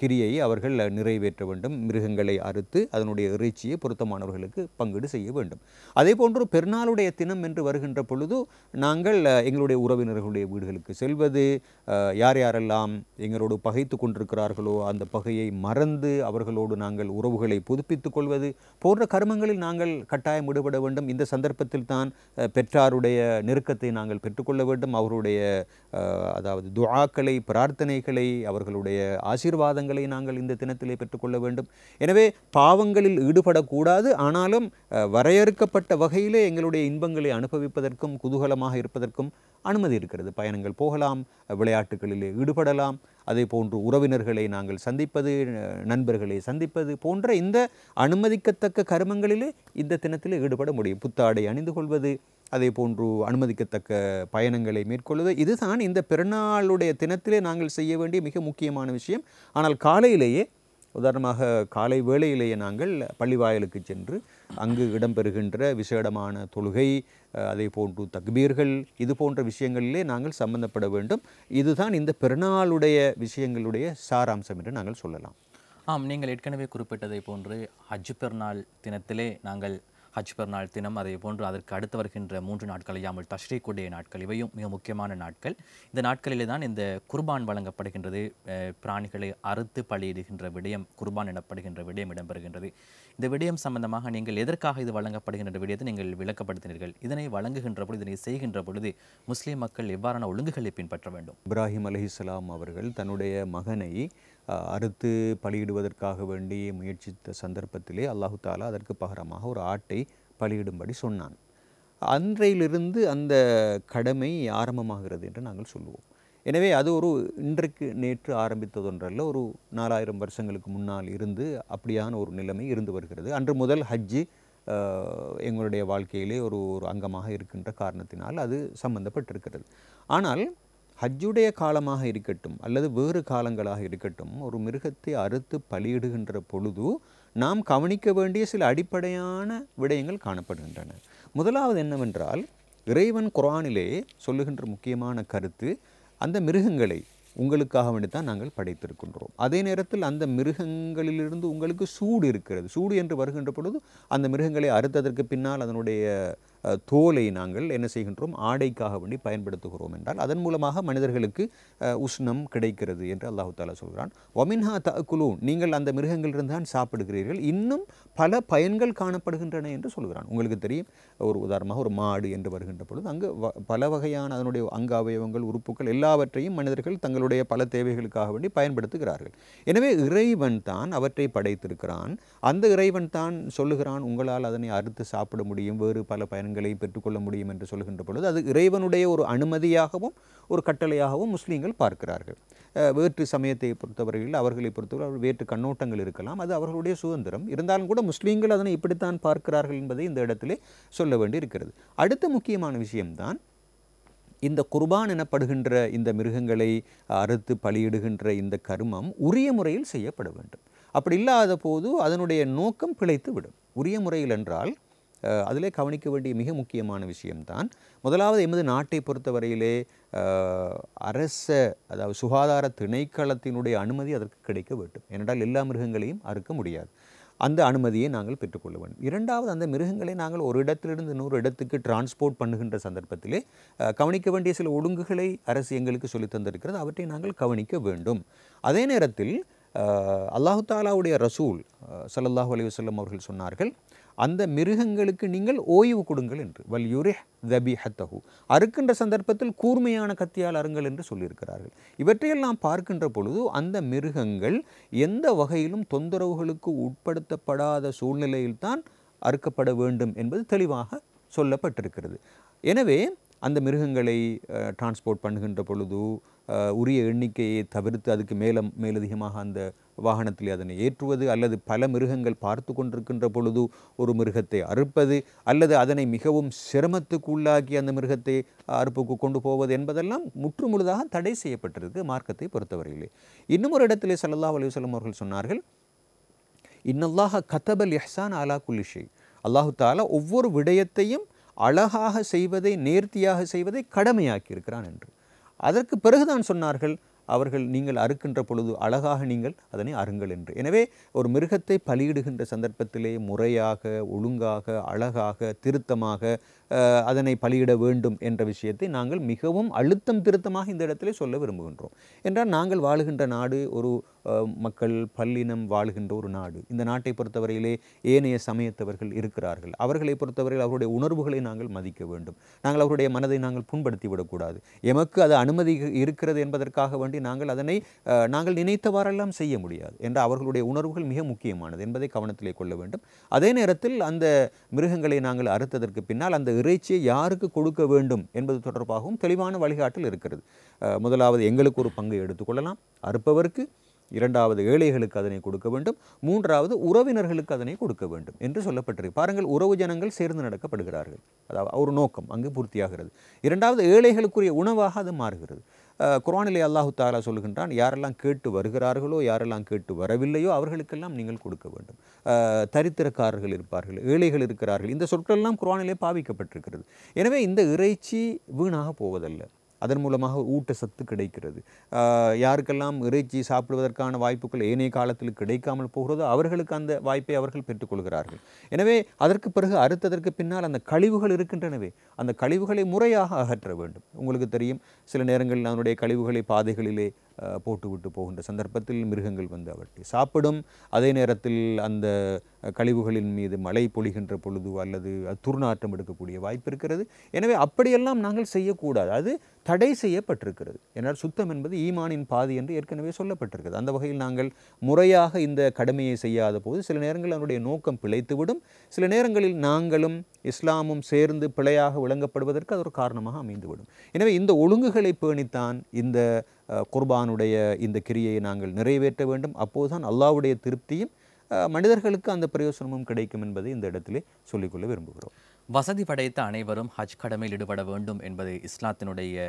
கிரியை அவர்கள் நிறைவேற்ற வேண்டும் மிருகங்களை அறுத்து அதனுடைய இறைச்சியை பொருத்தமானவர்களுக்கு பங்கீடு செய்ய வேண்டும் அதே போன்று பெருநாளுடைய தினம் என்று வருகின்ற பொழுது நாங்கள் எங்களுடைய உறவினர்களுடைய வீடுகளுக்கு செல்வது யார் யாரெல்லாம் எங்களோடு பகைத்து கொண்டிருக்கிறார்களோ அந்த பகையை மறந்து அவர்களோடு நாங்கள் உறவுகளை புதுப்பித்துக் கொள்வது போன்ற கர்மங்களில் நாங்கள் கட்டாயம் விடுபட வேண்டும் இந்த சந்தர்ப்பத்தில் தான் பெற்றாருடைய நெருக்கத்தை நாங்கள் பெற்றுக்கொள்ள வேண்டும் அவருடைய அதாவது துவாக்களை பிரார்த்தனைகளை அவர்களுடைய ஆசீர் ஆசீர்வாதங்களை நாங்கள் இந்த தினத்திலே பெற்றுக்கொள்ள வேண்டும் எனவே பாவங்களில் ஈடுபடக்கூடாது ஆனாலும் வரையறுக்கப்பட்ட வகையிலே எங்களுடைய இன்பங்களை அனுபவிப்பதற்கும் குதூகலமாக இருப்பதற்கும் அனுமதி இருக்கிறது பயணங்கள் போகலாம் விளையாட்டுகளில் ஈடுபடலாம் அதே போன்று உறவினர்களை நாங்கள் சந்திப்பது நண்பர்களை சந்திப்பது போன்ற இந்த அனுமதிக்கத்தக்க கருமங்களிலே இந்த தினத்தில் ஈடுபட முடியும் புத்தாடை அணிந்து கொள்வது அதே போன்று அனுமதிக்கத்தக்க பயணங்களை மேற்கொள்வது இதுதான் இந்த பிறநாளுடைய தினத்திலே நாங்கள் செய்ய வேண்டிய மிக முக்கியமான விஷயம் ஆனால் காலையிலேயே உதாரணமாக காலை வேளையிலேயே நாங்கள் பள்ளிவாயலுக்கு சென்று அங்கு இடம்பெறுகின்ற விசேடமான தொழுகை அதே போன்று தக்பீர்கள் இது போன்ற விஷயங்களிலே நாங்கள் சம்பந்தப்பட வேண்டும் இதுதான் இந்த பெருநாளுடைய விஷயங்களுடைய சாராம்சம் என்று நாங்கள் சொல்லலாம் ஆம் நீங்கள் ஏற்கனவே குறிப்பிட்டதை போன்று ஹஜ் பெருநாள் தினத்திலே நாங்கள் ஹஜ் பெருநாள் தினம் அதே போன்று அதற்கு அடுத்து வருகின்ற மூன்று நாட்கள் யாமல் தஷ்ரீக்குடைய நாட்கள் இவையும் மிக முக்கியமான நாட்கள் இந்த நாட்களிலே தான் இந்த குர்பான் வழங்கப்படுகின்றது பிராணிகளை அறுத்து பலியிடுகின்ற விடயம் குர்பான் எனப்படுகின்ற விடயம் இடம்பெறுகின்றது இந்த விடயம் சம்பந்தமாக நீங்கள் எதற்காக இது வழங்கப்படுகின்ற விடயத்தை நீங்கள் விளக்கப்படுத்தினீர்கள் இதனை வழங்குகின்ற பொழுது இதனை செய்கின்ற பொழுது முஸ்லீம் மக்கள் எவ்வாறான ஒழுங்குகளை பின்பற்ற வேண்டும் இப்ராஹிம் அலிஹிஸ்லாம் அவர்கள் தன்னுடைய மகனை அறுத்து பலியிடுவதற்காக வேண்டி முயற்சித்த சந்தர்ப்பத்திலே அல்லாஹு தாலா அதற்கு பகரமாக ஒரு ஆட்டை பலியிடும்படி சொன்னான் அன்றையிலிருந்து அந்த கடமை ஆரம்பமாகிறது என்று நாங்கள் சொல்லுவோம் எனவே அது ஒரு இன்றைக்கு நேற்று ஆரம்பித்ததொன்றல்ல ஒரு நாலாயிரம் வருஷங்களுக்கு முன்னால் இருந்து அப்படியான ஒரு நிலைமை இருந்து வருகிறது அன்று முதல் ஹஜ்ஜு எங்களுடைய வாழ்க்கையிலே ஒரு ஒரு அங்கமாக இருக்கின்ற காரணத்தினால் அது சம்பந்தப்பட்டிருக்கிறது ஆனால் ஹஜ்ஜுடைய காலமாக இருக்கட்டும் அல்லது வேறு காலங்களாக இருக்கட்டும் ஒரு மிருகத்தை அறுத்து பலியிடுகின்ற பொழுது நாம் கவனிக்க வேண்டிய சில அடிப்படையான விடயங்கள் காணப்படுகின்றன முதலாவது என்னவென்றால் இறைவன் குரானிலே சொல்லுகின்ற முக்கியமான கருத்து அந்த மிருகங்களை உங்களுக்காக வேண்டித்தான் நாங்கள் படைத்திருக்கின்றோம் அதே நேரத்தில் அந்த மிருகங்களிலிருந்து உங்களுக்கு சூடு இருக்கிறது சூடு என்று வருகின்ற பொழுது அந்த மிருகங்களை அறுத்ததற்கு பின்னால் அதனுடைய தோலை நாங்கள் என்ன செய்கின்றோம் ஆடைக்காக வேண்டி பயன்படுத்துகிறோம் என்றால் அதன் மூலமாக மனிதர்களுக்கு உஷ்ணம் கிடைக்கிறது என்று அல்லாஹு தாலா சொல்கிறான் ஒமின்ஹா தகுலு நீங்கள் அந்த மிருகங்களிலிருந்து தான் சாப்பிடுகிறீர்கள் இன்னும் பல பயன்கள் காணப்படுகின்றன என்று சொல்கிறான் உங்களுக்கு தெரியும் ஒரு உதாரணமாக ஒரு மாடு என்று வருகின்ற பொழுது அங்கு பல வகையான அதனுடைய அங்க அவயவங்கள் உறுப்புகள் எல்லாவற்றையும் மனிதர்கள் தங்களுடைய பல தேவைகளுக்காக வேண்டி பயன்படுத்துகிறார்கள் எனவே இறைவன் தான் அவற்றை படைத்திருக்கிறான் அந்த இறைவன் தான் சொல்லுகிறான் உங்களால் அதனை அறுத்து சாப்பிட முடியும் வேறு பல பயன் பலன்களை பெற்றுக்கொள்ள முடியும் என்று சொல்கின்ற பொழுது அது இறைவனுடைய ஒரு அனுமதியாகவும் ஒரு கட்டளையாகவும் முஸ்லீம்கள் பார்க்கிறார்கள் வேற்று சமயத்தை பொறுத்தவரையில் அவர்களை பொறுத்தவரை வேற்று கண்ணோட்டங்கள் இருக்கலாம் அது அவர்களுடைய சுதந்திரம் இருந்தாலும் கூட முஸ்லீம்கள் அதனை இப்படித்தான் பார்க்கிறார்கள் என்பதை இந்த இடத்திலே சொல்ல வேண்டி இருக்கிறது அடுத்த முக்கியமான விஷயம்தான் இந்த குர்பான் எனப்படுகின்ற இந்த மிருகங்களை அறுத்து பலியிடுகின்ற இந்த கருமம் உரிய முறையில் செய்யப்பட வேண்டும் அப்படி இல்லாத போது அதனுடைய நோக்கம் பிழைத்து விடும் உரிய முறையில் என்றால் அதிலே கவனிக்க வேண்டிய மிக முக்கியமான விஷயம்தான் முதலாவது எமது நாட்டை பொறுத்தவரையிலே அரச அதாவது சுகாதார திணைக்களத்தினுடைய அனுமதி அதற்கு கிடைக்க வேண்டும் ஏனென்றால் எல்லா மிருகங்களையும் அறுக்க முடியாது அந்த அனுமதியை நாங்கள் பெற்றுக்கொள்ள வேண்டும் இரண்டாவது அந்த மிருகங்களை நாங்கள் ஒரு இடத்திலிருந்து இன்னொரு இடத்துக்கு டிரான்ஸ்போர்ட் பண்ணுகின்ற சந்தர்ப்பத்திலே கவனிக்க வேண்டிய சில ஒழுங்குகளை அரசு எங்களுக்கு சொல்லி தந்திருக்கிறது அவற்றை நாங்கள் கவனிக்க வேண்டும் அதே நேரத்தில் அல்லாஹு தாலாவுடைய ரசூல் சல்லாஹூ அலி வல்லம் அவர்கள் சொன்னார்கள் அந்த மிருகங்களுக்கு நீங்கள் ஓய்வு கொடுங்கள் என்று வல் யுரே தபி ஹத்தஹு அறுக்கின்ற சந்தர்ப்பத்தில் கூர்மையான கத்தியால் அருங்கள் என்று சொல்லியிருக்கிறார்கள் இவற்றையெல்லாம் பார்க்கின்ற பொழுது அந்த மிருகங்கள் எந்த வகையிலும் தொந்தரவுகளுக்கு உட்படுத்தப்படாத சூழ்நிலையில்தான் அறுக்கப்பட வேண்டும் என்பது தெளிவாக சொல்லப்பட்டிருக்கிறது எனவே அந்த மிருகங்களை டிரான்ஸ்போர்ட் பண்ணுகின்ற பொழுது உரிய எண்ணிக்கையை தவிர்த்து அதுக்கு மேலும் மேலதிகமாக அந்த வாகனத்தில் அதனை ஏற்றுவது அல்லது பல மிருகங்கள் பார்த்து கொண்டிருக்கின்ற பொழுது ஒரு மிருகத்தை அறுப்பது அல்லது அதனை மிகவும் சிரமத்துக்கு உள்ளாக்கி அந்த மிருகத்தை அறுப்புக்கு கொண்டு போவது என்பதெல்லாம் முற்றுமுழுதாக தடை செய்யப்பட்டிருக்கு மார்க்கத்தை பொறுத்தவரையிலே இன்னும் ஒரு இடத்திலே சல்லா அலுவலம் அவர்கள் சொன்னார்கள் இன்னல்லாக கதபல் எஹ்சான் அலா குல்லிஷே அல்லாஹு தாலா ஒவ்வொரு விடயத்தையும் அழகாக செய்வதை நேர்த்தியாக செய்வதை கடமையாக்கி இருக்கிறான் என்று அதற்கு பிறகுதான் சொன்னார்கள் அவர்கள் நீங்கள் அறுக்கின்ற பொழுது அழகாக நீங்கள் அதனை அருங்கள் என்று எனவே ஒரு மிருகத்தை பலியிடுகின்ற சந்தர்ப்பத்திலே முறையாக ஒழுங்காக அழகாக திருத்தமாக அதனை பலியிட வேண்டும் என்ற விஷயத்தை நாங்கள் மிகவும் அழுத்தம் திருத்தமாக இந்த இடத்துல சொல்ல விரும்புகின்றோம் என்றால் நாங்கள் வாழுகின்ற நாடு ஒரு மக்கள் பல்லினம் வாழுகின்ற ஒரு நாடு இந்த நாட்டை பொறுத்தவரையிலே ஏனைய சமயத்தவர்கள் இருக்கிறார்கள் அவர்களை பொறுத்தவரையில் அவருடைய உணர்வுகளை நாங்கள் மதிக்க வேண்டும் நாங்கள் அவருடைய மனதை நாங்கள் புண்படுத்திவிடக்கூடாது எமக்கு அது அனுமதி இருக்கிறது என்பதற்காக வேண்டி நாங்கள் அதனை நாங்கள் நினைத்தவாறெல்லாம் செய்ய முடியாது என்ற அவர்களுடைய உணர்வுகள் மிக முக்கியமானது என்பதை கவனத்திலே கொள்ள வேண்டும் அதே நேரத்தில் அந்த மிருகங்களை நாங்கள் அறுத்ததற்கு பின்னால் அந்த இறைச்சியை யாருக்கு கொடுக்க வேண்டும் என்பது தொடர்பாகவும் தெளிவான வழிகாட்டில் இருக்கிறது முதலாவது எங்களுக்கு ஒரு பங்கை எடுத்துக்கொள்ளலாம் அறுப்பவருக்கு இரண்டாவது ஏழைகளுக்கு அதனை கொடுக்க வேண்டும் மூன்றாவது உறவினர்களுக்கு அதனை கொடுக்க வேண்டும் என்று சொல்லப்பட்டிருக்கு பாருங்கள் உறவு ஜனங்கள் சேர்ந்து நடக்கப்படுகிறார்கள் அதாவது ஒரு நோக்கம் அங்கு பூர்த்தியாகிறது இரண்டாவது ஏழைகளுக்குரிய உணவாக அது மாறுகிறது குரானிலே அல்லாஹு தாலா சொல்கின்றான் யாரெல்லாம் கேட்டு வருகிறார்களோ யாரெல்லாம் கேட்டு வரவில்லையோ அவர்களுக்கெல்லாம் நீங்கள் கொடுக்க வேண்டும் தரித்திரக்காரர்கள் இருப்பார்கள் ஏழைகள் இருக்கிறார்கள் இந்த சொற்கள் எல்லாம் குரானிலே பாவிக்கப்பட்டிருக்கிறது எனவே இந்த இறைச்சி வீணாக போவதல்ல அதன் மூலமாக ஊட்டச்சத்து கிடைக்கிறது யாருக்கெல்லாம் இறைச்சி சாப்பிடுவதற்கான வாய்ப்புகள் ஏனைய காலத்தில் கிடைக்காமல் போகிறதோ அவர்களுக்கு அந்த வாய்ப்பை அவர்கள் பெற்றுக்கொள்கிறார்கள் எனவே அதற்கு பிறகு அறுத்ததற்கு பின்னால் அந்த கழிவுகள் இருக்கின்றனவே அந்த கழிவுகளை முறையாக அகற்ற வேண்டும் உங்களுக்கு தெரியும் சில நேரங்களில் அதனுடைய கழிவுகளை பாதைகளிலே போட்டுவிட்டு போகின்ற சந்தர்ப்பத்தில் மிருகங்கள் வந்து அவற்றை சாப்பிடும் அதே நேரத்தில் அந்த கழிவுகளின் மீது மழை பொழிகின்ற பொழுது அல்லது துர்நாற்றம் எடுக்கக்கூடிய வாய்ப்பு இருக்கிறது எனவே அப்படியெல்லாம் நாங்கள் செய்யக்கூடாது அது தடை செய்யப்பட்டிருக்கிறது என்றால் சுத்தம் என்பது ஈமானின் பாதி என்று ஏற்கனவே சொல்லப்பட்டிருக்கிறது அந்த வகையில் நாங்கள் முறையாக இந்த கடமையை செய்யாத போது சில நேரங்களில் அதனுடைய நோக்கம் பிழைத்துவிடும் சில நேரங்களில் நாங்களும் இஸ்லாமும் சேர்ந்து பிழையாக விளங்கப்படுவதற்கு அது ஒரு காரணமாக அமைந்துவிடும் எனவே இந்த ஒழுங்குகளை பேணித்தான் இந்த குர்பானுடைய இந்த கிரியை நாங்கள் நிறைவேற்ற வேண்டும் அப்போதுதான் அல்லாவுடைய திருப்தியும் மனிதர்களுக்கு அந்த பிரயோசனமும் கிடைக்கும் என்பதை இந்த இடத்திலே சொல்லிக்கொள்ள விரும்புகிறோம் வசதி படைத்த அனைவரும் ஹஜ் கடமையில் ஈடுபட வேண்டும் என்பது இஸ்லாத்தினுடைய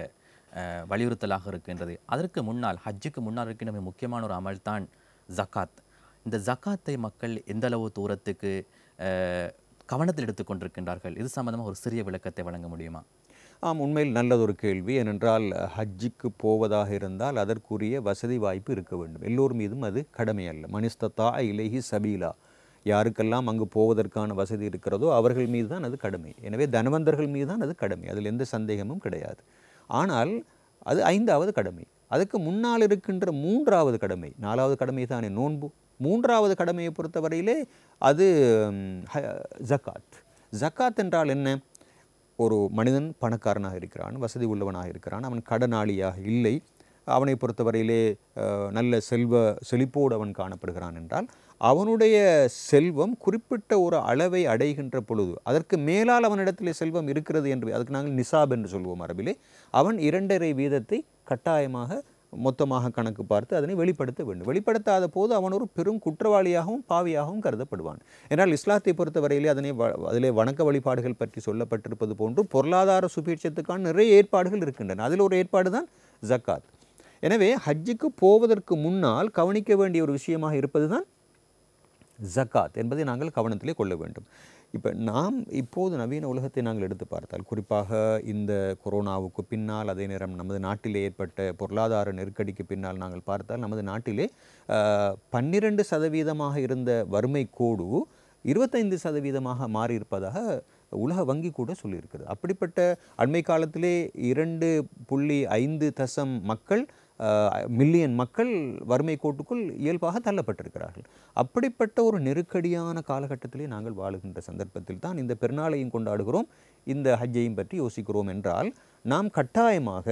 வலியுறுத்தலாக இருக்கின்றது அதற்கு முன்னால் ஹஜ்ஜுக்கு முன்னால் இருக்கின்ற முக்கியமான ஒரு அமல் தான் ஜக்காத் இந்த ஜக்காத்தை மக்கள் எந்தளவு தூரத்துக்கு கவனத்தில் எடுத்துக்கொண்டிருக்கின்றார்கள் இது சம்பந்தமாக ஒரு சிறிய விளக்கத்தை வழங்க முடியுமா ஆம் உண்மையில் நல்லதொரு கேள்வி ஏனென்றால் ஹஜ்ஜுக்கு போவதாக இருந்தால் அதற்குரிய வசதி வாய்ப்பு இருக்க வேண்டும் எல்லோர் மீதும் அது கடமை அல்ல மனிஸ்தத்தா இலேஹி சபீலா யாருக்கெல்லாம் அங்கு போவதற்கான வசதி இருக்கிறதோ அவர்கள் மீது தான் அது கடமை எனவே தனவந்தர்கள் மீது தான் அது கடமை அதில் எந்த சந்தேகமும் கிடையாது ஆனால் அது ஐந்தாவது கடமை அதுக்கு முன்னால் இருக்கின்ற மூன்றாவது கடமை நாலாவது கடமை தானே நோன்பு மூன்றாவது கடமையை பொறுத்தவரையிலே அது ஜக்காத் ஜக்காத் என்றால் என்ன ஒரு மனிதன் பணக்காரனாக இருக்கிறான் வசதி உள்ளவனாக இருக்கிறான் அவன் கடனாளியாக இல்லை அவனை பொறுத்தவரையிலே நல்ல செல்வ செழிப்போடு அவன் காணப்படுகிறான் என்றால் அவனுடைய செல்வம் குறிப்பிட்ட ஒரு அளவை அடைகின்ற பொழுது அதற்கு மேலால் அவனிடத்திலே செல்வம் இருக்கிறது என்று அதுக்கு நாங்கள் நிசாப் என்று சொல்வோம் அரபிலே அவன் இரண்டரை வீதத்தை கட்டாயமாக மொத்தமாக கணக்கு பார்த்து அதனை வெளிப்படுத்த வேண்டும் வெளிப்படுத்தாத போது அவன் ஒரு பெரும் குற்றவாளியாகவும் பாவியாகவும் கருதப்படுவான் ஏனால் இஸ்லாத்தை பொறுத்தவரையிலே அதனை அதிலே வணக்க வழிபாடுகள் பற்றி சொல்லப்பட்டிருப்பது போன்று பொருளாதார சுபீட்சத்துக்கான நிறைய ஏற்பாடுகள் இருக்கின்றன அதில் ஒரு ஏற்பாடு தான் ஜக்காத் எனவே ஹஜ்ஜுக்கு போவதற்கு முன்னால் கவனிக்க வேண்டிய ஒரு விஷயமாக இருப்பது தான் ஜக்காத் என்பதை நாங்கள் கவனத்திலே கொள்ள வேண்டும் இப்போ நாம் இப்போது நவீன உலகத்தை நாங்கள் எடுத்து பார்த்தால் குறிப்பாக இந்த கொரோனாவுக்கு பின்னால் அதே நேரம் நமது நாட்டிலே ஏற்பட்ட பொருளாதார நெருக்கடிக்கு பின்னால் நாங்கள் பார்த்தால் நமது நாட்டிலே பன்னிரண்டு சதவீதமாக இருந்த வறுமை கோடு இருபத்தைந்து சதவீதமாக மாறியிருப்பதாக உலக வங்கி கூட சொல்லியிருக்கிறது அப்படிப்பட்ட அண்மை காலத்திலே இரண்டு புள்ளி ஐந்து தசம் மக்கள் மில்லியன் மக்கள் வறுமை கோட்டுக்குள் இயல்பாக தள்ளப்பட்டிருக்கிறார்கள் அப்படிப்பட்ட ஒரு நெருக்கடியான காலகட்டத்திலே நாங்கள் வாழுகின்ற சந்தர்ப்பத்தில் தான் இந்த பெருநாளையும் கொண்டாடுகிறோம் இந்த ஹஜ்ஜையும் பற்றி யோசிக்கிறோம் என்றால் நாம் கட்டாயமாக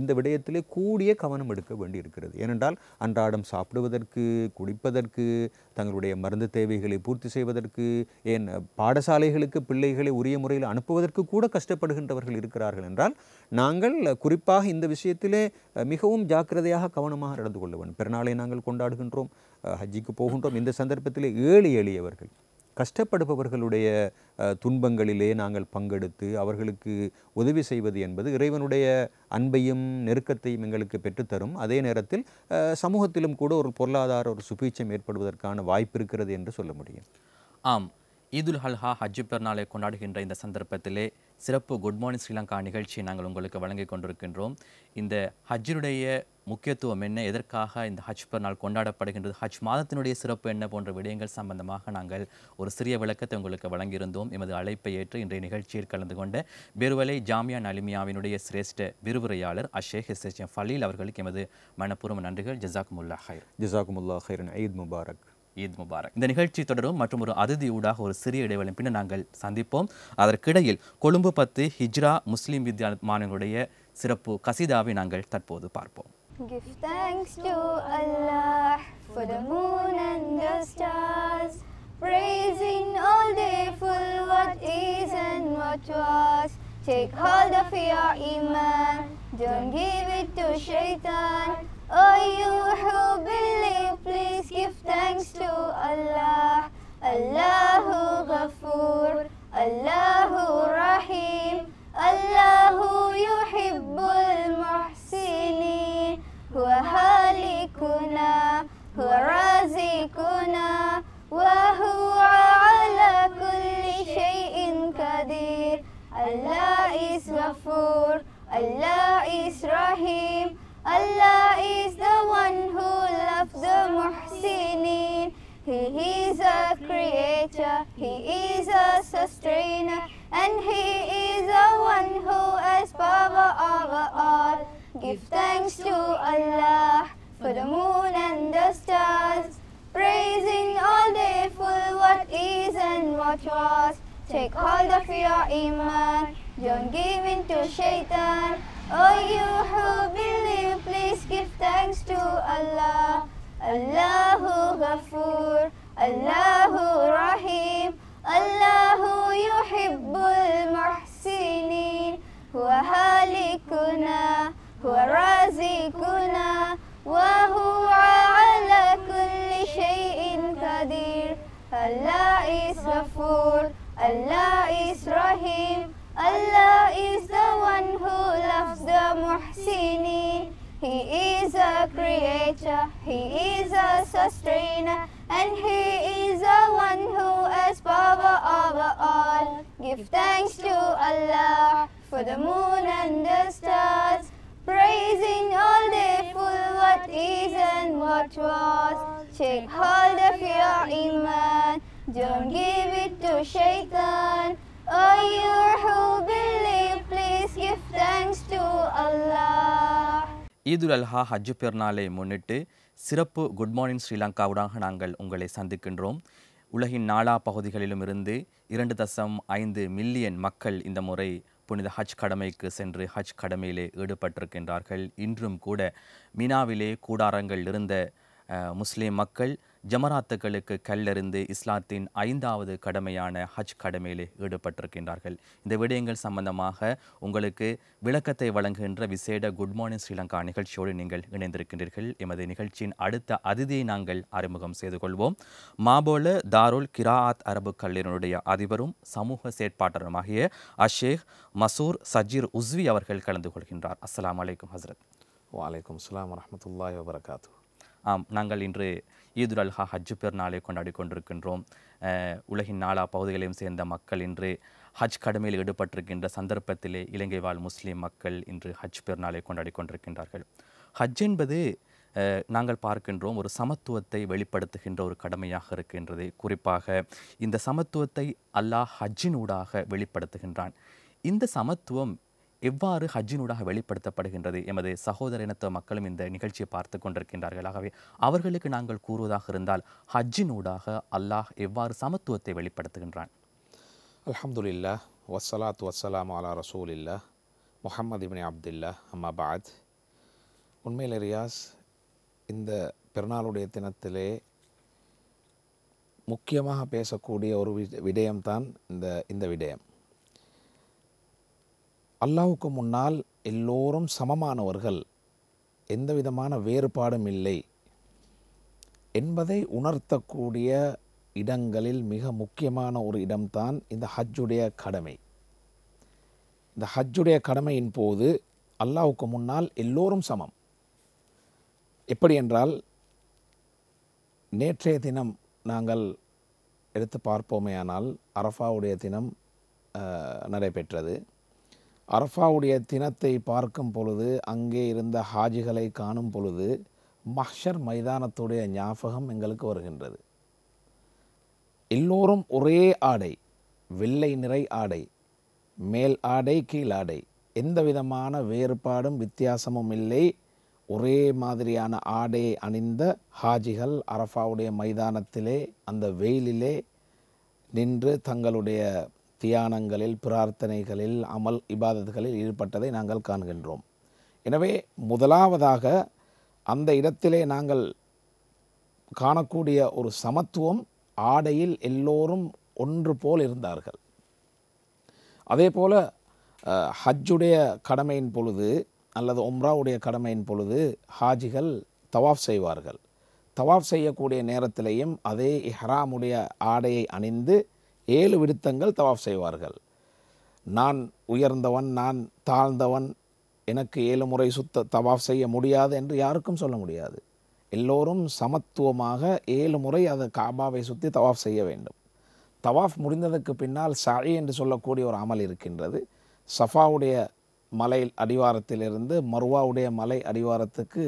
இந்த விடயத்திலே கூடிய கவனம் எடுக்க வேண்டியிருக்கிறது ஏனென்றால் அன்றாடம் சாப்பிடுவதற்கு குடிப்பதற்கு தங்களுடைய மருந்து தேவைகளை பூர்த்தி செய்வதற்கு ஏன் பாடசாலைகளுக்கு பிள்ளைகளை உரிய முறையில் அனுப்புவதற்கு கூட கஷ்டப்படுகின்றவர்கள் இருக்கிறார்கள் என்றால் நாங்கள் குறிப்பாக இந்த விஷயத்திலே மிகவும் ஜாக்கிரதையாக கவனமாக நடந்து கொள்ள வேண்டும் பிறநாளை நாங்கள் கொண்டாடுகின்றோம் ஹஜ்ஜிக்கு போகின்றோம் இந்த சந்தர்ப்பத்திலே ஏழு எளியவர்கள் கஷ்டப்படுபவர்களுடைய துன்பங்களிலே நாங்கள் பங்கெடுத்து அவர்களுக்கு உதவி செய்வது என்பது இறைவனுடைய அன்பையும் நெருக்கத்தையும் எங்களுக்கு பெற்றுத்தரும் அதே நேரத்தில் சமூகத்திலும் கூட ஒரு பொருளாதார ஒரு சுபீட்சம் ஏற்படுவதற்கான வாய்ப்பு இருக்கிறது என்று சொல்ல முடியும் ஆம் ஈதுல் ஹல்ஹா ஹஜ்ஜு பெருநாளை கொண்டாடுகின்ற இந்த சந்தர்ப்பத்திலே சிறப்பு குட் மார்னிங் ஸ்ரீலங்கா நிகழ்ச்சியை நாங்கள் உங்களுக்கு வழங்கி கொண்டிருக்கின்றோம் இந்த ஹஜ்ஜினுடைய முக்கியத்துவம் என்ன எதற்காக இந்த ஹஜ் நாள் கொண்டாடப்படுகின்றது ஹஜ் மாதத்தினுடைய சிறப்பு என்ன போன்ற விடயங்கள் சம்பந்தமாக நாங்கள் ஒரு சிறிய விளக்கத்தை உங்களுக்கு வழங்கியிருந்தோம் எமது அழைப்பை ஏற்று இன்றைய நிகழ்ச்சியில் கலந்து கொண்ட பெருவலை ஜாமியா நலிமியாவினுடைய சிரேஷ்ட விரிவுரையாளர் அஷேக் எஸ் எச் ஃபலீல் அவர்களுக்கு எமது மனப்பூர்வ நன்றிகள் ஜசாக்குமுல்லா ஹைர் ஜசாக்குமுல்லா ஹைரன் ஐத் முபாரக் ஈத் முபாரக் இந்த நிகழ்ச்சி தொடரும் மற்றும் ஒரு அதிதியூடாக ஒரு சிறிய இடைவெளி பின்னர் நாங்கள் சந்திப்போம் அதற்கிடையில் கொழும்பு பத்து ஹிஜ்ரா முஸ்லீம் வித்யா மாணவர்களுடைய சிறப்பு கசிதாவை நாங்கள் தற்போது பார்ப்போம் Give thanks to Allah for the moon and the stars, praising all day for what is and what was. Take hold of your iman, don't give it to shaitan. Oh, you who believe, please give thanks to Allah. Allahu Ghafoor, Allahu Rahim, Allahu Yuhibbul Muhsinin. Huwa Halikuna, Huwa Razikuna, Wa Huwa Ala Kulli Shay'in Qadir. Allah is Ghafoor, Allah is Rahim, Allah is the one who loves the muhsinin. He is a creator, He is a sustainer, and He is the one who has power over all. Give thanks to Allah for the moon and the stars, praising all day for what is and what was. Take hold of your iman, don't give in to shaitan. O you who believe, please give thanks to Allah. Allahu Ghafur, Allahu Rahim, Allahu Yuhibbul Muhsinin. Huwa Halikuna, Huwa Razikuna, Wa Huwa Ala Kulli Shay'in Qadir. Allah is Ghafur. He is a sustainer and He is the one who is power over all. Give thanks to Allah for the moon and the stars, praising all day for what is and what was. Take hold of your iman, don't give it to shaitan. Oh, you who believe, please give thanks to Allah. Eid ul അൽഹ Hajj Pirnale മുന്നിട്ട് சிறப்பு good morning ஸ்ரீலங்காவுடாக நாங்கள் உங்களை சந்திக்கின்றோம் உலகின் நாலா பகுதிகளிலும் இருந்து இரண்டு தசம் ஐந்து மில்லியன் மக்கள் இந்த முறை புனித ஹஜ் கடமைக்கு சென்று ஹஜ் கடமையிலே ஈடுபட்டிருக்கின்றார்கள் இன்றும் கூட மினாவிலே கூடாரங்கள் இருந்த முஸ்லீம் மக்கள் ஜமராத்துக்களுக்கு கல்லறிந்து இஸ்லாத்தின் ஐந்தாவது கடமையான ஹஜ் கடமையிலே ஈடுபட்டிருக்கின்றார்கள் இந்த விடயங்கள் சம்பந்தமாக உங்களுக்கு விளக்கத்தை வழங்குகின்ற விசேட குட் மார்னிங் ஸ்ரீலங்கா நிகழ்ச்சியோடு நீங்கள் இணைந்திருக்கின்றீர்கள் எமது நிகழ்ச்சியின் அடுத்த அதிதியை நாங்கள் அறிமுகம் செய்து கொள்வோம் மாபோல தாருல் கிராத் அரபு கல்லூரியினுடைய அதிபரும் சமூக செயற்பாட்டருமாகிய அஷேக் மசூர் சஜீர் உஸ்வி அவர்கள் கலந்து கொள்கின்றார் அஸ்லாம் அலைக்கும் ஹசரத் வலைக்கம் அஸ்லாம் வரமத்துல்லாய் வபரகாத்து ஆம் நாங்கள் இன்று ஈதுல் அல்ஹா ஹஜ் பெருநாளை கொண்டாடி கொண்டிருக்கின்றோம் உலகின் நாலா பகுதிகளையும் சேர்ந்த மக்கள் இன்று ஹஜ் கடமையில் ஈடுபட்டிருக்கின்ற சந்தர்ப்பத்திலே இலங்கை வாழ் முஸ்லீம் மக்கள் இன்று ஹஜ் பெருநாளை கொண்டாடி கொண்டிருக்கின்றார்கள் ஹஜ் என்பது நாங்கள் பார்க்கின்றோம் ஒரு சமத்துவத்தை வெளிப்படுத்துகின்ற ஒரு கடமையாக இருக்கின்றது குறிப்பாக இந்த சமத்துவத்தை அல்லாஹ் ஹஜ்ஜினூடாக வெளிப்படுத்துகின்றான் இந்த சமத்துவம் எவ்வாறு ஹஜ்ஜினூடாக வெளிப்படுத்தப்படுகின்றது எமது இனத்த மக்களும் இந்த நிகழ்ச்சியை பார்த்து கொண்டிருக்கின்றார்கள் ஆகவே அவர்களுக்கு நாங்கள் கூறுவதாக இருந்தால் ஹஜ்ஜினூடாக அல்லாஹ் எவ்வாறு சமத்துவத்தை வெளிப்படுத்துகின்றான் அலமதுல்லா வசலாத் வசலாம் அலா ரசூல் இல்லா முஹம்மது இபின் அப்துல்லா அம்மாபாத் உண்மையில் ரியாஸ் இந்த பிறநாளுடைய தினத்திலே முக்கியமாக பேசக்கூடிய ஒரு விடயம்தான் இந்த இந்த விடயம் அல்லாவுக்கு முன்னால் எல்லோரும் சமமானவர்கள் எந்த விதமான வேறுபாடும் இல்லை என்பதை உணர்த்தக்கூடிய இடங்களில் மிக முக்கியமான ஒரு இடம்தான் இந்த ஹஜ்ஜுடைய கடமை இந்த ஹஜ்ஜுடைய கடமையின் போது அல்லாவுக்கு முன்னால் எல்லோரும் சமம் எப்படி என்றால் நேற்றைய தினம் நாங்கள் எடுத்து பார்ப்போமே ஆனால் அரஃபாவுடைய தினம் நடைபெற்றது அரஃபாவுடைய தினத்தை பார்க்கும் பொழுது அங்கே இருந்த ஹாஜிகளை காணும் பொழுது மஹ்ஷர் மைதானத்துடைய ஞாபகம் எங்களுக்கு வருகின்றது எல்லோரும் ஒரே ஆடை வெள்ளை நிறை ஆடை மேல் ஆடை கீழ் ஆடை எந்த விதமான வேறுபாடும் வித்தியாசமும் இல்லை ஒரே மாதிரியான ஆடையை அணிந்த ஹாஜிகள் அரஃபாவுடைய மைதானத்திலே அந்த வெயிலிலே நின்று தங்களுடைய தியானங்களில் பிரார்த்தனைகளில் அமல் இபாதத்துகளில் ஈடுபட்டதை நாங்கள் காண்கின்றோம் எனவே முதலாவதாக அந்த இடத்திலே நாங்கள் காணக்கூடிய ஒரு சமத்துவம் ஆடையில் எல்லோரும் ஒன்று போல் இருந்தார்கள் அதே போல் ஹஜ்ஜுடைய கடமையின் பொழுது அல்லது ஒம்ராவுடைய கடமையின் பொழுது ஹாஜிகள் தவாஃப் செய்வார்கள் தவாஃப் செய்யக்கூடிய நேரத்திலேயும் அதே இஹ்ராமுடைய ஆடையை அணிந்து ஏழு விடுத்தங்கள் தவாஃப் செய்வார்கள் நான் உயர்ந்தவன் நான் தாழ்ந்தவன் எனக்கு ஏழு முறை சுத்த தவாஃப் செய்ய முடியாது என்று யாருக்கும் சொல்ல முடியாது எல்லோரும் சமத்துவமாக ஏழு முறை அதை காபாவை சுற்றி தவாஃப் செய்ய வேண்டும் தவாஃப் முடிந்ததுக்கு பின்னால் சாயி என்று சொல்லக்கூடிய ஒரு அமல் இருக்கின்றது சஃபாவுடைய மலை அடிவாரத்திலிருந்து மருவாவுடைய மலை அடிவாரத்துக்கு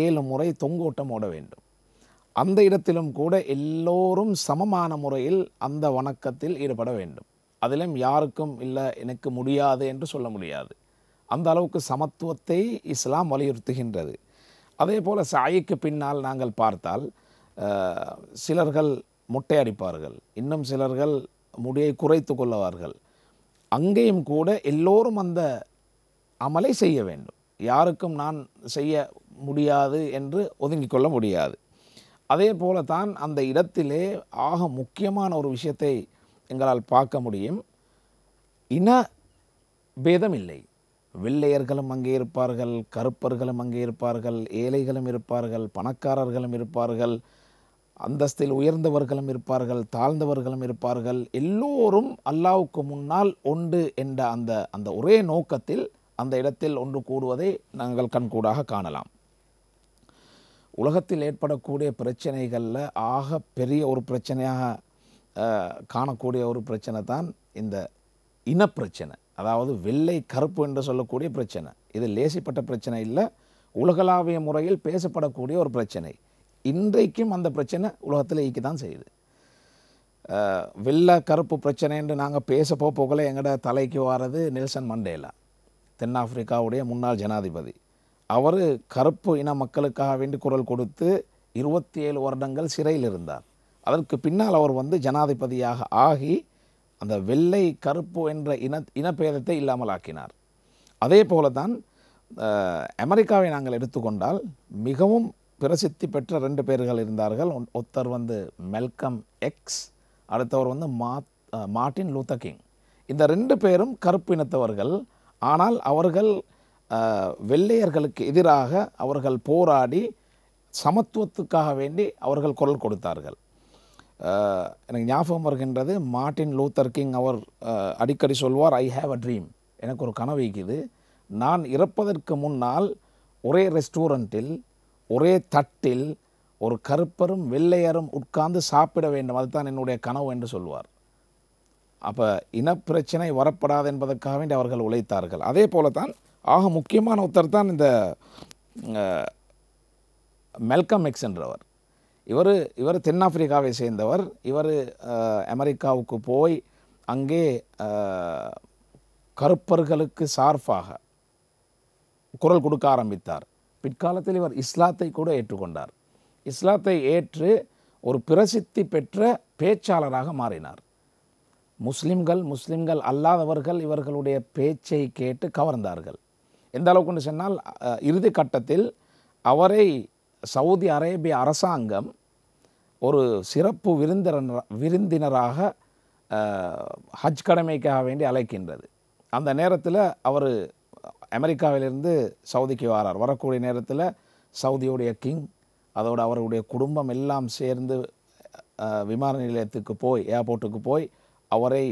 ஏழு முறை தொங்கோட்டம் ஓட வேண்டும் அந்த இடத்திலும் கூட எல்லோரும் சமமான முறையில் அந்த வணக்கத்தில் ஈடுபட வேண்டும் அதிலும் யாருக்கும் இல்லை எனக்கு முடியாது என்று சொல்ல முடியாது அந்த அளவுக்கு சமத்துவத்தை இஸ்லாம் வலியுறுத்துகின்றது அதே போல் சாயிக்கு பின்னால் நாங்கள் பார்த்தால் சிலர்கள் முட்டை அடிப்பார்கள் இன்னும் சிலர்கள் முடியை குறைத்து கொள்ளவார்கள் அங்கேயும் கூட எல்லோரும் அந்த அமலை செய்ய வேண்டும் யாருக்கும் நான் செய்ய முடியாது என்று ஒதுங்கிக் கொள்ள முடியாது அதே போல தான் அந்த இடத்திலே ஆக முக்கியமான ஒரு விஷயத்தை எங்களால் பார்க்க முடியும் இன பேதம் இல்லை வெள்ளையர்களும் அங்கே இருப்பார்கள் கருப்பர்களும் அங்கே இருப்பார்கள் ஏழைகளும் இருப்பார்கள் பணக்காரர்களும் இருப்பார்கள் அந்தஸ்தில் உயர்ந்தவர்களும் இருப்பார்கள் தாழ்ந்தவர்களும் இருப்பார்கள் எல்லோரும் அல்லாவுக்கு முன்னால் ஒன்று என்ற அந்த அந்த ஒரே நோக்கத்தில் அந்த இடத்தில் ஒன்று கூடுவதை நாங்கள் கண்கூடாக காணலாம் உலகத்தில் ஏற்படக்கூடிய பிரச்சனைகளில் ஆக பெரிய ஒரு பிரச்சனையாக காணக்கூடிய ஒரு பிரச்சனை தான் இந்த இனப்பிரச்சனை அதாவது வெள்ளை கருப்பு என்று சொல்லக்கூடிய பிரச்சனை இது லேசிப்பட்ட பிரச்சனை இல்லை உலகளாவிய முறையில் பேசப்படக்கூடிய ஒரு பிரச்சனை இன்றைக்கும் அந்த பிரச்சனை உலகத்தில் இயக்கி தான் செய்யுது வெள்ளை கருப்பு பிரச்சனை என்று நாங்கள் பேசப்போ போகல எங்கள்கிட்ட தலைக்கு வாரது நெல்சன் மண்டேலா தென்னாப்பிரிக்காவுடைய முன்னாள் ஜனாதிபதி அவர் கருப்பு இன மக்களுக்காக வேண்டி குரல் கொடுத்து இருபத்தி ஏழு வருடங்கள் சிறையில் இருந்தார் அதற்கு பின்னால் அவர் வந்து ஜனாதிபதியாக ஆகி அந்த வெள்ளை கருப்பு என்ற இன இனப்பேதத்தை இல்லாமல் ஆக்கினார் அதே போல தான் அமெரிக்காவை நாங்கள் எடுத்துக்கொண்டால் மிகவும் பிரசித்தி பெற்ற ரெண்டு பேர்கள் இருந்தார்கள் ஒருத்தர் வந்து மெல்கம் எக்ஸ் அடுத்தவர் வந்து மாத் மார்ட்டின் லூத்தகிங் இந்த ரெண்டு பேரும் கருப்பு இனத்தவர்கள் ஆனால் அவர்கள் வெள்ளையர்களுக்கு எதிராக அவர்கள் போராடி சமத்துவத்துக்காக வேண்டி அவர்கள் குரல் கொடுத்தார்கள் எனக்கு ஞாபகம் வருகின்றது மார்ட்டின் லூத்தர் கிங் அவர் அடிக்கடி சொல்வார் ஐ ஹாவ் அ ட்ரீம் எனக்கு ஒரு கனவு இருக்குது நான் இறப்பதற்கு முன்னால் ஒரே ரெஸ்டாரண்ட்டில் ஒரே தட்டில் ஒரு கருப்பரும் வெள்ளையரும் உட்கார்ந்து சாப்பிட வேண்டும் அதுதான் என்னுடைய கனவு என்று சொல்வார் அப்போ இனப்பிரச்சனை வரப்படாது என்பதற்காக வேண்டி அவர்கள் உழைத்தார்கள் அதே போல தான் ஆக முக்கியமான ஒருத்தர் தான் இந்த மெல்கம் எக்ஸ் என்றவர் இவர் இவர் தென்னாப்பிரிக்காவை சேர்ந்தவர் இவர் அமெரிக்காவுக்கு போய் அங்கே கருப்பர்களுக்கு சார்பாக குரல் கொடுக்க ஆரம்பித்தார் பிற்காலத்தில் இவர் இஸ்லாத்தை கூட ஏற்றுக்கொண்டார் இஸ்லாத்தை ஏற்று ஒரு பிரசித்தி பெற்ற பேச்சாளராக மாறினார் முஸ்லிம்கள் முஸ்லிம்கள் அல்லாதவர்கள் இவர்களுடைய பேச்சை கேட்டு கவர்ந்தார்கள் எந்த அளவுக்கு என்று சொன்னால் இறுதி கட்டத்தில் அவரை சவுதி அரேபிய அரசாங்கம் ஒரு சிறப்பு விருந்தினர் விருந்தினராக ஹஜ் கடமைக்காக வேண்டி அழைக்கின்றது அந்த நேரத்தில் அவர் அமெரிக்காவிலிருந்து சவுதிக்கு வரார் வரக்கூடிய நேரத்தில் சவுதியுடைய கிங் அதோடு அவருடைய குடும்பம் எல்லாம் சேர்ந்து விமான நிலையத்துக்கு போய் ஏர்போர்ட்டுக்கு போய் அவரை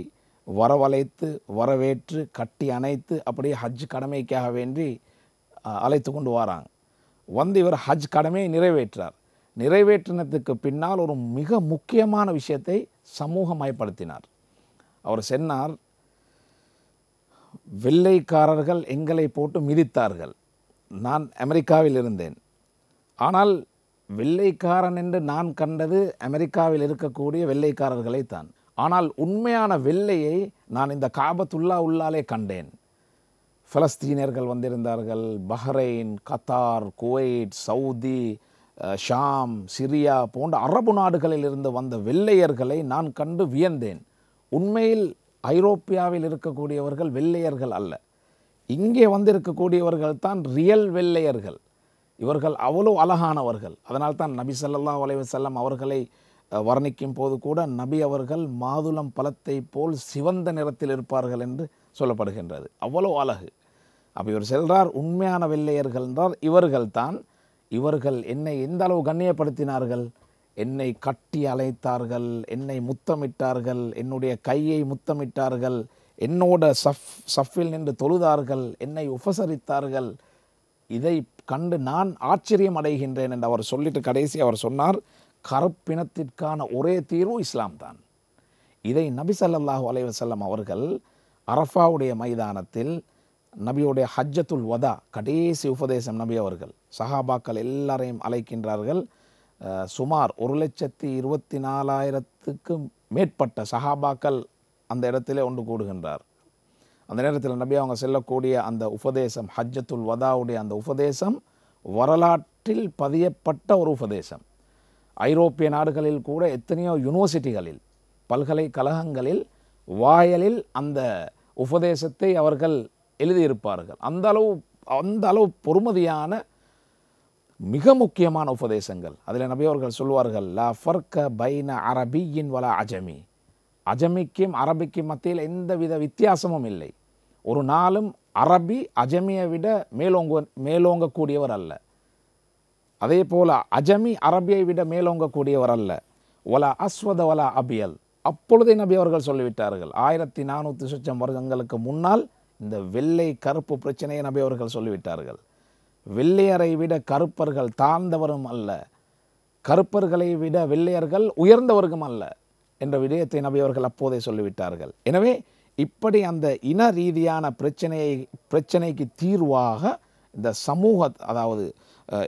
வரவழைத்து வரவேற்று கட்டி அணைத்து அப்படியே ஹஜ் கடமைக்காக வேண்டி அழைத்து கொண்டு வராங்க வந்து இவர் ஹஜ் கடமையை நிறைவேற்றார் நிறைவேற்றினத்துக்கு பின்னால் ஒரு மிக முக்கியமான விஷயத்தை சமூகமயப்படுத்தினார் அவர் சென்னார் வெள்ளைக்காரர்கள் எங்களை போட்டு மிதித்தார்கள் நான் அமெரிக்காவில் இருந்தேன் ஆனால் வெள்ளைக்காரன் என்று நான் கண்டது அமெரிக்காவில் இருக்கக்கூடிய வெள்ளைக்காரர்களை தான் ஆனால் உண்மையான வெள்ளையை நான் இந்த காபத்துல்லா உள்ளாலே கண்டேன் பலஸ்தீனியர்கள் வந்திருந்தார்கள் Bahrain Qatar Kuwait Saudi Sham Syria போன்ற அரபு நாடுகளிலிருந்து வந்த வெள்ளையர்களை நான் கண்டு வியந்தேன் உண்மையில் ஐரோப்பியாவில் இருக்கக்கூடியவர்கள் வெள்ளையர்கள் அல்ல இங்கே வந்திருக்கக்கூடியவர்கள் தான் ரியல் வெள்ளையர்கள் இவர்கள் அவ்வளோ அழகானவர்கள் அதனால் தான் நபி சல்லா அலைவசல்லம் அவர்களை வர்ணிக்கும் போது கூட நபி அவர்கள் மாதுளம் பழத்தை போல் சிவந்த நிறத்தில் இருப்பார்கள் என்று சொல்லப்படுகின்றது அவ்வளோ அழகு அப்போ இவர் செல்றார் உண்மையான வெள்ளையர்கள் என்றால் இவர்கள் தான் இவர்கள் என்னை எந்த அளவு கண்ணியப்படுத்தினார்கள் என்னை கட்டி அழைத்தார்கள் என்னை முத்தமிட்டார்கள் என்னுடைய கையை முத்தமிட்டார்கள் என்னோட சஃப் சஃப்பில் நின்று தொழுதார்கள் என்னை உபசரித்தார்கள் இதை கண்டு நான் ஆச்சரியம் அடைகின்றேன் என்று அவர் சொல்லிட்டு கடைசி அவர் சொன்னார் கருப்பினத்திற்கான ஒரே தீர்வு இஸ்லாம் தான் இதை நபி சல்லாஹூ அலைவசல்லம் அவர்கள் அரஃபாவுடைய மைதானத்தில் நபியுடைய ஹஜ்ஜத்துல் வதா கடைசி உபதேசம் நபி அவர்கள் சஹாபாக்கள் எல்லாரையும் அழைக்கின்றார்கள் சுமார் ஒரு லட்சத்தி இருபத்தி நாலாயிரத்துக்கு மேற்பட்ட சஹாபாக்கள் அந்த இடத்திலே ஒன்று கூடுகின்றார் அந்த நேரத்தில் நபி அவங்க செல்லக்கூடிய அந்த உபதேசம் ஹஜ்ஜத்துல் வதாவுடைய அந்த உபதேசம் வரலாற்றில் பதியப்பட்ட ஒரு உபதேசம் ஐரோப்பிய நாடுகளில் கூட எத்தனையோ யூனிவர்சிட்டிகளில் பல்கலைக்கழகங்களில் வாயலில் அந்த உபதேசத்தை அவர்கள் எழுதியிருப்பார்கள் அந்த அளவு அந்த அளவு பொறுமதியான மிக முக்கியமான உபதேசங்கள் அதில் நபி அவர்கள் சொல்வார்கள் லா ஃபர்க பைன அரபியின் வல அஜமி அஜமிக்கும் அரபிக்கும் மத்தியில் எந்தவித வித்தியாசமும் இல்லை ஒரு நாளும் அரபி அஜமியை விட மேலோங்க மேலோங்கக்கூடியவர் அல்ல அதே போல் அஜமி அரபியை விட மேலோங்கக்கூடியவர் அல்ல ஒலா அஸ்வத ஒலா அபியல் அப்பொழுதே நபி அவர்கள் சொல்லிவிட்டார்கள் ஆயிரத்தி நானூற்றி சுச்சம் வருடங்களுக்கு முன்னால் இந்த வெள்ளை கருப்பு பிரச்சனையை நபி அவர்கள் சொல்லிவிட்டார்கள் வெள்ளையரை விட கருப்பர்கள் தாழ்ந்தவரும் அல்ல கருப்பர்களை விட வெள்ளையர்கள் உயர்ந்தவர்களும் அல்ல என்ற விடயத்தை நபி அவர்கள் அப்போதே சொல்லிவிட்டார்கள் எனவே இப்படி அந்த இன ரீதியான பிரச்சனையை பிரச்சனைக்கு தீர்வாக இந்த சமூக அதாவது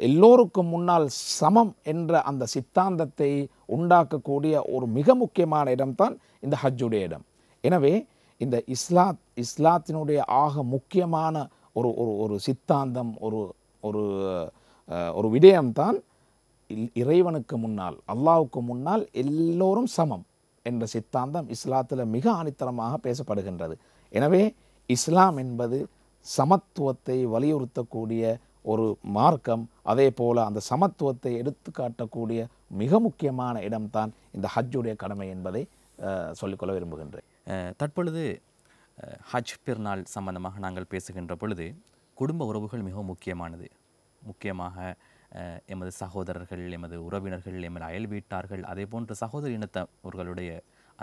எல்லோருக்கும் முன்னால் சமம் என்ற அந்த சித்தாந்தத்தை உண்டாக்கக்கூடிய ஒரு மிக முக்கியமான இடம்தான் இந்த ஹஜ்ஜுடைய இடம் எனவே இந்த இஸ்லாத் இஸ்லாத்தினுடைய ஆக முக்கியமான ஒரு ஒரு ஒரு சித்தாந்தம் ஒரு ஒரு ஒரு விடயம்தான் இறைவனுக்கு முன்னால் அல்லாவுக்கு முன்னால் எல்லோரும் சமம் என்ற சித்தாந்தம் இஸ்லாத்தில் மிக ஆணித்தரமாக பேசப்படுகின்றது எனவே இஸ்லாம் என்பது சமத்துவத்தை வலியுறுத்தக்கூடிய ஒரு மார்க்கம் அதே போல் அந்த சமத்துவத்தை எடுத்து காட்டக்கூடிய மிக முக்கியமான இடம்தான் இந்த ஹஜ்ஜுடைய கடமை என்பதை சொல்லிக்கொள்ள விரும்புகின்றேன் தற்பொழுது ஹஜ் பிறநாள் சம்பந்தமாக நாங்கள் பேசுகின்ற பொழுது குடும்ப உறவுகள் மிகவும் முக்கியமானது முக்கியமாக எமது சகோதரர்கள் எமது உறவினர்கள் எமது அயல் வீட்டார்கள் அதே போன்ற சகோதர இனத்தவர்களுடைய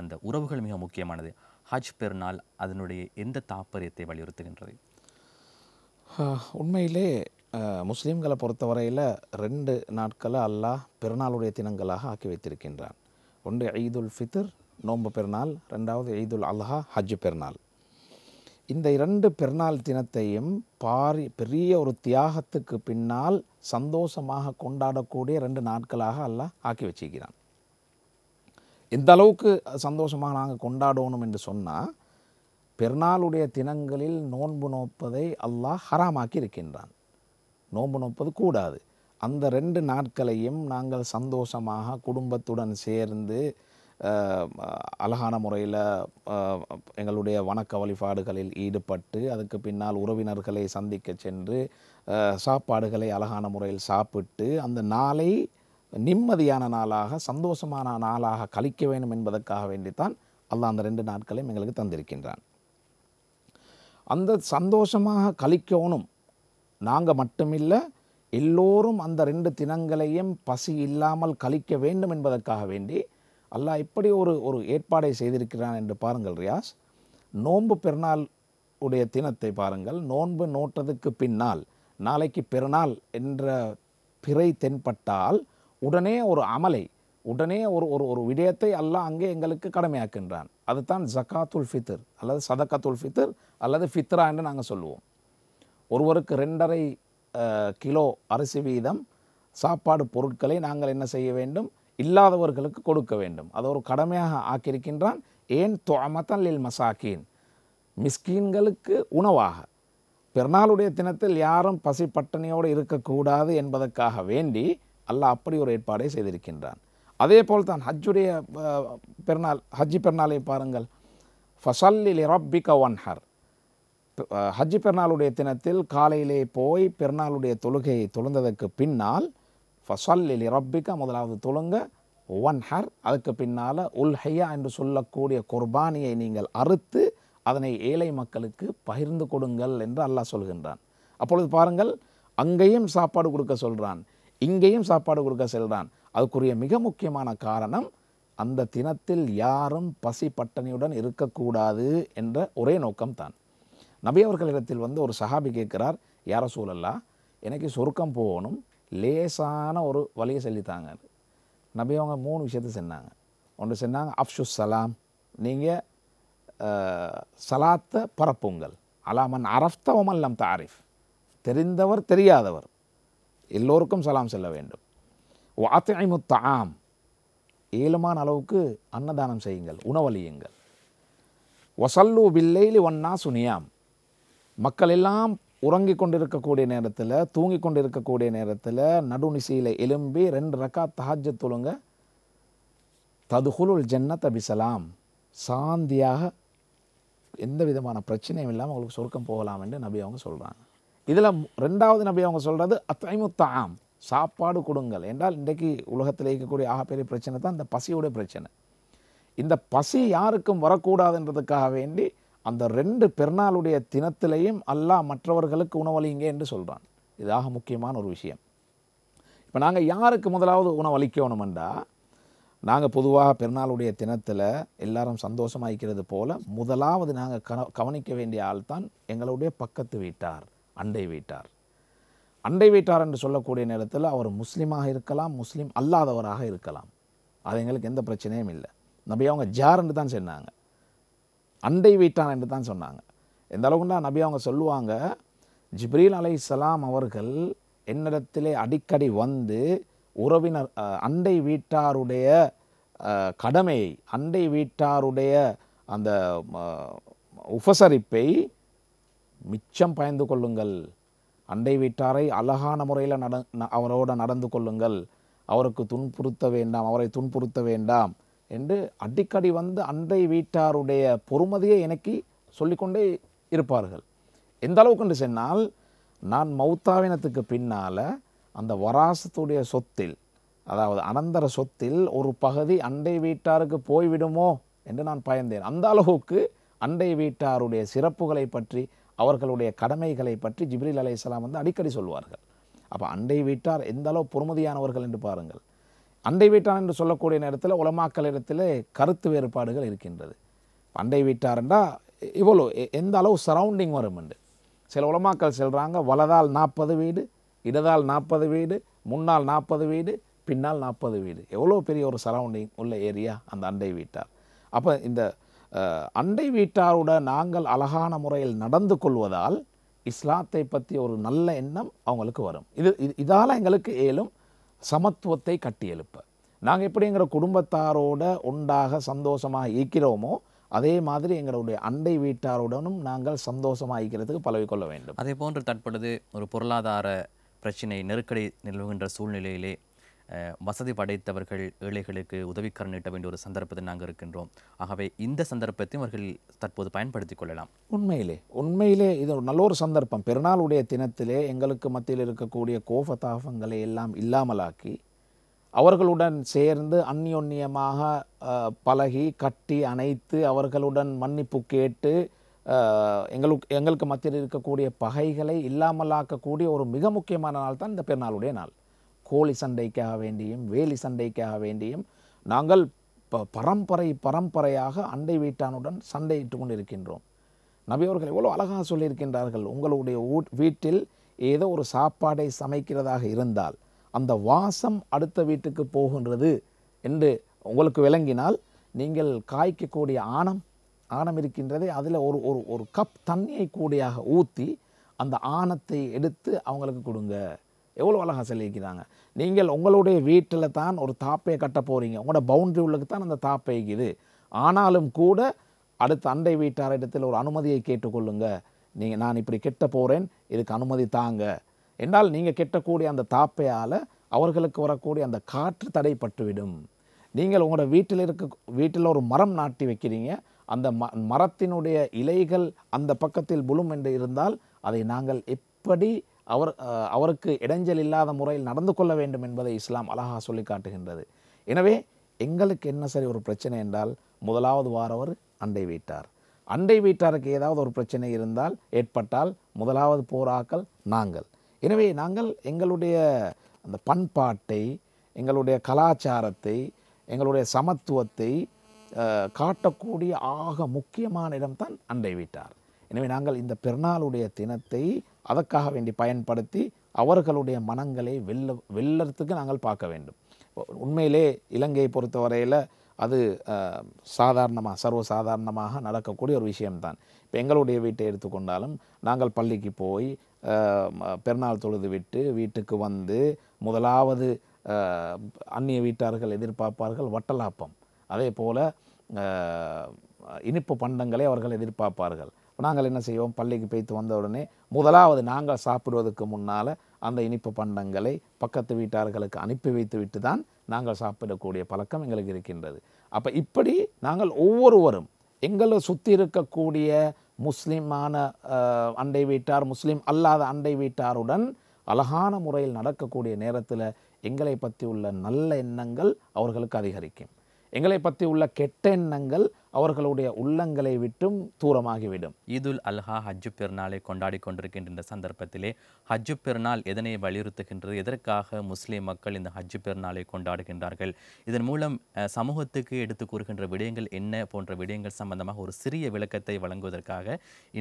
அந்த உறவுகள் மிக முக்கியமானது ஹஜ் பெருநாள் அதனுடைய எந்த தாப்பரியத்தை வலியுறுத்துகின்றது உண்மையிலே முஸ்லீம்களை பொறுத்தவரையில் ரெண்டு நாட்களை அல்லாஹ் பிறநாளுடைய தினங்களாக ஆக்கி வைத்திருக்கின்றான் ஒன்று ஈதுல் ஃபித்ர் நோம்பு பெருநாள் ரெண்டாவது ஈதுல் அல்ஹா ஹஜ் பெருநாள் இந்த இரண்டு பெருநாள் தினத்தையும் பாரி பெரிய ஒரு தியாகத்துக்கு பின்னால் சந்தோஷமாக கொண்டாடக்கூடிய ரெண்டு நாட்களாக அல்லாஹ் ஆக்கி வச்சிருக்கிறான் எந்த அளவுக்கு சந்தோஷமாக நாங்கள் கொண்டாடணும் என்று சொன்னால் பெருநாளுடைய தினங்களில் நோன்பு நோப்பதை அல்லாஹ் ஹராமாக்கி இருக்கின்றான் நோன்பு நோப்பது கூடாது அந்த ரெண்டு நாட்களையும் நாங்கள் சந்தோஷமாக குடும்பத்துடன் சேர்ந்து அழகான முறையில் எங்களுடைய வணக்க வழிபாடுகளில் ஈடுபட்டு அதுக்கு பின்னால் உறவினர்களை சந்திக்க சென்று சாப்பாடுகளை அழகான முறையில் சாப்பிட்டு அந்த நாளை நிம்மதியான நாளாக சந்தோஷமான நாளாக கழிக்க வேண்டும் என்பதற்காக வேண்டித்தான் அல்லாஹ் அந்த ரெண்டு நாட்களையும் எங்களுக்கு தந்திருக்கின்றான் அந்த சந்தோஷமாக கழிக்கணும் நாங்கள் மட்டுமில்லை எல்லோரும் அந்த ரெண்டு தினங்களையும் பசி இல்லாமல் கழிக்க வேண்டும் என்பதற்காக வேண்டி அல்லாஹ் இப்படி ஒரு ஒரு ஏற்பாடை செய்திருக்கிறான் என்று பாருங்கள் ரியாஸ் நோன்பு பெருநாள் உடைய தினத்தை பாருங்கள் நோன்பு நோட்டதுக்கு பின்னால் நாளைக்கு பிறநாள் என்ற பிறை தென்பட்டால் உடனே ஒரு அமலை உடனே ஒரு ஒரு ஒரு விடயத்தை அல்லாஹ் அங்கே எங்களுக்கு கடமையாக்கின்றான் அதுதான் ஜக்காத்துல் ஃபித்தர் அல்லது சதக்கத்துல் ஃபித்தர் அல்லது ஃபித்ரா என்று நாங்கள் சொல்லுவோம் ஒருவருக்கு ரெண்டரை கிலோ அரிசி வீதம் சாப்பாடு பொருட்களை நாங்கள் என்ன செய்ய வேண்டும் இல்லாதவர்களுக்கு கொடுக்க வேண்டும் அதை ஒரு கடமையாக ஆக்கியிருக்கின்றான் ஏன் தொமத்தன் லில் மசாக்கீன் மிஸ்கீன்களுக்கு உணவாக பிறநாளுடைய தினத்தில் யாரும் பசி பட்டணியோடு இருக்கக்கூடாது என்பதற்காக வேண்டி அல்லாஹ் அப்படி ஒரு ஏற்பாடை செய்திருக்கின்றான் அதே போல் தான் ஹஜ்ஜுடைய பெருநாள் ஹஜ்ஜி பெருநாளை பாருங்கள் இலி ரப்பிக ஹர் ஹஜ்ஜி பெருநாளுடைய தினத்தில் காலையிலே போய் பெருநாளுடைய தொழுகையை தொழுந்ததற்கு பின்னால் ஃபசல்லில் ரப்பிக்க முதலாவது தொழுங்க ஒன் ஹர் அதுக்கு பின்னால் உல்ஹையா என்று சொல்லக்கூடிய குர்பானியை நீங்கள் அறுத்து அதனை ஏழை மக்களுக்கு பகிர்ந்து கொடுங்கள் என்று அல்லாஹ் சொல்கின்றான் அப்பொழுது பாருங்கள் அங்கேயும் சாப்பாடு கொடுக்க சொல்கிறான் இங்கேயும் சாப்பாடு கொடுக்க செல்கிறான் அதுக்குரிய மிக முக்கியமான காரணம் அந்த தினத்தில் யாரும் பசி பட்டணியுடன் இருக்கக்கூடாது என்ற ஒரே நோக்கம் தான் நபி அவர்களிடத்தில் வந்து ஒரு சஹாபி கேட்கிறார் யார சூழல்லா எனக்கு சொருக்கம் போகணும் லேசான ஒரு வழியை செல்லித்தாங்க நபி அவங்க மூணு விஷயத்த சொன்னாங்க ஒன்று சொன்னாங்க அப்ஷு சலாம் நீங்கள் சலாத்தை பரப்புங்கள் அலாமன் அரஃப்தவமல்லம் தாரிஃப் தெரிந்தவர் தெரியாதவர் எல்லோருக்கும் சலாம் செல்ல வேண்டும் அத்தைமு தாம் அளவுக்கு அன்னதானம் செய்யுங்கள் உணவளியுங்கள் ஒசல்லு பில்லைலி ஒன்னா சுனியாம் மக்கள் எல்லாம் உறங்கிக் கொண்டிருக்கக்கூடிய நேரத்தில் தூங்கி கொண்டிருக்கக்கூடிய நேரத்தில் நடுநிசையில் எலும்பி ரெண்டு ரக்கா தஹஜ தொழுங்க ததுகுலுல் ஜன்னத் தபிசலாம் சாந்தியாக எந்த விதமான பிரச்சனையும் இல்லாமல் உங்களுக்கு சொருக்கம் போகலாம் என்று நபி அவங்க சொல்கிறாங்க இதில் ரெண்டாவது நபி அவங்க சொல்கிறது அத்தைமு சாப்பாடு கொடுங்கள் என்றால் இன்றைக்கு உலகத்தில் இருக்கக்கூடிய ஆகப்பெரிய பிரச்சனை தான் இந்த பசியோட பிரச்சனை இந்த பசி யாருக்கும் வரக்கூடாதுன்றதுக்காக வேண்டி அந்த ரெண்டு பெருநாளுடைய தினத்திலையும் அல்லாஹ் மற்றவர்களுக்கு உணவளிங்க என்று சொல்கிறான் இதாக முக்கியமான ஒரு விஷயம் இப்போ நாங்கள் யாருக்கு முதலாவது உணவளிக்கணுமெண்டா நாங்கள் பொதுவாக பெருநாளுடைய தினத்தில் எல்லாரும் சந்தோஷமாயிக்கிறது போல போல் முதலாவது நாங்கள் கவனிக்க வேண்டிய ஆள் தான் எங்களுடைய பக்கத்து வீட்டார் அண்டை வீட்டார் அண்டை வீட்டார் என்று சொல்லக்கூடிய நேரத்தில் அவர் முஸ்லீமாக இருக்கலாம் முஸ்லீம் அல்லாதவராக இருக்கலாம் அது எங்களுக்கு எந்த பிரச்சனையும் இல்லை நபி அவங்க ஜார் என்று தான் சொன்னாங்க அண்டை வீட்டார் என்று தான் சொன்னாங்க எந்த அளவுக்குண்டா நபி அவங்க சொல்லுவாங்க ஜிப்ரீல் அலை இஸ்லாம் அவர்கள் என்னிடத்திலே அடிக்கடி வந்து உறவினர் அண்டை வீட்டாருடைய கடமையை அண்டை வீட்டாருடைய அந்த உபசரிப்பை மிச்சம் பயந்து கொள்ளுங்கள் அண்டை வீட்டாரை அழகான முறையில் நட அவரோடு நடந்து கொள்ளுங்கள் அவருக்கு துன்புறுத்த வேண்டாம் அவரை துன்புறுத்த வேண்டாம் என்று அடிக்கடி வந்து அண்டை வீட்டாருடைய பொறுமதியை எனக்கு சொல்லிக்கொண்டே இருப்பார்கள் எந்த அளவுக்கு என்று சொன்னால் நான் மௌத்தாவினத்துக்கு பின்னால் அந்த வராசத்துடைய சொத்தில் அதாவது அனந்தர சொத்தில் ஒரு பகுதி அண்டை வீட்டாருக்கு போய்விடுமோ என்று நான் பயந்தேன் அந்த அளவுக்கு அண்டை வீட்டாருடைய சிறப்புகளை பற்றி அவர்களுடைய கடமைகளை பற்றி ஜிப்ரில் இஸ்லாம் வந்து அடிக்கடி சொல்வார்கள் அப்போ அண்டை வீட்டார் எந்த அளவு பொறுமதியானவர்கள் என்று பாருங்கள் அண்டை வீட்டார் என்று சொல்லக்கூடிய நேரத்தில் உலமாக்களிடத்தில் கருத்து வேறுபாடுகள் இருக்கின்றது அண்டை வீட்டார் என்றால் இவ்வளோ எந்த அளவு சரௌண்டிங் வரும் என்று சில உலமாக்கள் செல்கிறாங்க வலதால் நாற்பது வீடு இடதால் நாற்பது வீடு முன்னால் நாற்பது வீடு பின்னால் நாற்பது வீடு எவ்வளோ பெரிய ஒரு சரௌண்டிங் உள்ள ஏரியா அந்த அண்டை வீட்டார் அப்போ இந்த அண்டை வீட்டாருடன் நாங்கள் அழகான முறையில் நடந்து கொள்வதால் இஸ்லாத்தை பற்றி ஒரு நல்ல எண்ணம் அவங்களுக்கு வரும் இது இதால் எங்களுக்கு ஏலும் சமத்துவத்தை கட்டி எழுப்ப நாங்கள் எப்படி எங்கள் குடும்பத்தாரோட உண்டாக சந்தோஷமாக இருக்கிறோமோ அதே மாதிரி எங்களுடைய அண்டை வீட்டாருடனும் நாங்கள் சந்தோஷமாக இருக்கிறதுக்கு கொள்ள வேண்டும் அதே போன்று தற்பொழுது ஒரு பொருளாதார பிரச்சினை நெருக்கடி நிலவுகின்ற சூழ்நிலையிலே வசதி படைத்தவர்கள் ஏழைகளுக்கு உதவிக்கரம் நீட்ட வேண்டிய ஒரு சந்தர்ப்பத்தில் நாங்கள் இருக்கின்றோம் ஆகவே இந்த சந்தர்ப்பத்தையும் அவர்கள் தற்போது பயன்படுத்திக் கொள்ளலாம் உண்மையிலே உண்மையிலே இது நல்ல ஒரு சந்தர்ப்பம் பெருநாளுடைய தினத்திலே எங்களுக்கு மத்தியில் இருக்கக்கூடிய கோப தாபங்களை எல்லாம் இல்லாமலாக்கி அவர்களுடன் சேர்ந்து அந்யோன்யமாக பழகி கட்டி அணைத்து அவர்களுடன் மன்னிப்பு கேட்டு எங்களுக்கு எங்களுக்கு மத்தியில் இருக்கக்கூடிய பகைகளை இல்லாமலாக்கக்கூடிய ஒரு மிக முக்கியமான நாள் தான் இந்த பெருநாளுடைய நாள் கோழி சண்டைக்காக வேண்டியும் வேலி சண்டைக்காக வேண்டியும் நாங்கள் பரம்பரை பரம்பரையாக அண்டை வீட்டானுடன் சண்டையிட்டு கொண்டிருக்கின்றோம் நபி அவர்கள் எவ்வளோ அழகாக சொல்லியிருக்கின்றார்கள் உங்களுடைய வீட்டில் ஏதோ ஒரு சாப்பாடை சமைக்கிறதாக இருந்தால் அந்த வாசம் அடுத்த வீட்டுக்கு போகின்றது என்று உங்களுக்கு விளங்கினால் நீங்கள் காய்க்கக்கூடிய ஆணம் ஆணம் இருக்கின்றதே அதில் ஒரு ஒரு ஒரு கப் தண்ணியை கூடியாக ஊற்றி அந்த ஆணத்தை எடுத்து அவங்களுக்கு கொடுங்க எவ்வளோ அழகாக சொல்லியிருக்கிறாங்க நீங்கள் உங்களுடைய வீட்டில் தான் ஒரு தாப்பையை கட்ட போகிறீங்க உங்களோட பவுண்ட்ரி உள்ளுக்கு தான் அந்த தாப்பை இருக்குது ஆனாலும் கூட அடுத்த அண்டை வீட்டாரிடத்தில் ஒரு அனுமதியை கேட்டுக்கொள்ளுங்க நீங்கள் நான் இப்படி கெட்ட போகிறேன் இதுக்கு அனுமதி தாங்க என்றால் நீங்கள் கெட்டக்கூடிய அந்த தாப்பையால் அவர்களுக்கு வரக்கூடிய அந்த காற்று தடைப்பட்டுவிடும் நீங்கள் உங்களோட வீட்டில் இருக்க வீட்டில் ஒரு மரம் நாட்டி வைக்கிறீங்க அந்த ம மரத்தினுடைய இலைகள் அந்த பக்கத்தில் புலும் என்று இருந்தால் அதை நாங்கள் எப்படி அவர் அவருக்கு இடைஞ்சல் இல்லாத முறையில் நடந்து கொள்ள வேண்டும் என்பதை இஸ்லாம் அழகாக சொல்லி காட்டுகின்றது எனவே எங்களுக்கு என்ன சரி ஒரு பிரச்சனை என்றால் முதலாவது வாரவர் அண்டை வீட்டார் அண்டை வீட்டாருக்கு ஏதாவது ஒரு பிரச்சனை இருந்தால் ஏற்பட்டால் முதலாவது போராக்கள் நாங்கள் எனவே நாங்கள் எங்களுடைய அந்த பண்பாட்டை எங்களுடைய கலாச்சாரத்தை எங்களுடைய சமத்துவத்தை காட்டக்கூடிய ஆக முக்கியமான இடம்தான் அண்டை வீட்டார் எனவே நாங்கள் இந்த பிறநாளுடைய தினத்தை அதற்காக வேண்டி பயன்படுத்தி அவர்களுடைய மனங்களை வெல்ல வெல்லறதுக்கு நாங்கள் பார்க்க வேண்டும் உண்மையிலே இலங்கையை பொறுத்தவரையில் அது சாதாரணமாக சர்வசாதாரணமாக நடக்கக்கூடிய ஒரு விஷயம்தான் இப்போ எங்களுடைய வீட்டை எடுத்துக்கொண்டாலும் நாங்கள் பள்ளிக்கு போய் பெருநாள் தொழுது விட்டு வீட்டுக்கு வந்து முதலாவது அந்நிய வீட்டார்கள் எதிர்பார்ப்பார்கள் வட்டலாப்பம் அதே போல் இனிப்பு பண்டங்களை அவர்கள் எதிர்பார்ப்பார்கள் நாங்கள் என்ன செய்வோம் பள்ளிக்கு போய்த்து வந்த உடனே முதலாவது நாங்கள் சாப்பிடுவதற்கு முன்னால் அந்த இனிப்பு பண்டங்களை பக்கத்து வீட்டார்களுக்கு அனுப்பி வைத்து விட்டு தான் நாங்கள் சாப்பிடக்கூடிய பழக்கம் எங்களுக்கு இருக்கின்றது அப்போ இப்படி நாங்கள் ஒவ்வொருவரும் எங்களை சுற்றி இருக்கக்கூடிய முஸ்லீமான அண்டை வீட்டார் முஸ்லீம் அல்லாத அண்டை வீட்டாருடன் அழகான முறையில் நடக்கக்கூடிய நேரத்தில் எங்களை பற்றி உள்ள நல்ல எண்ணங்கள் அவர்களுக்கு அதிகரிக்கும் எங்களை பற்றி உள்ள கெட்ட எண்ணங்கள் அவர்களுடைய உள்ளங்களை விட்டும் தூரமாகிவிடும் ஈதுல் அல்ஹா ஹஜ்ஜு பெருநாளை கொண்டாடி கொண்டிருக்கின்ற சந்தர்ப்பத்திலே ஹஜ்ஜு பெருநாள் எதனை வலியுறுத்துகின்றது எதற்காக முஸ்லீம் மக்கள் இந்த ஹஜ்ஜு பெருநாளை கொண்டாடுகின்றார்கள் இதன் மூலம் சமூகத்துக்கு எடுத்து கூறுகின்ற விடயங்கள் என்ன போன்ற விடயங்கள் சம்பந்தமாக ஒரு சிறிய விளக்கத்தை வழங்குவதற்காக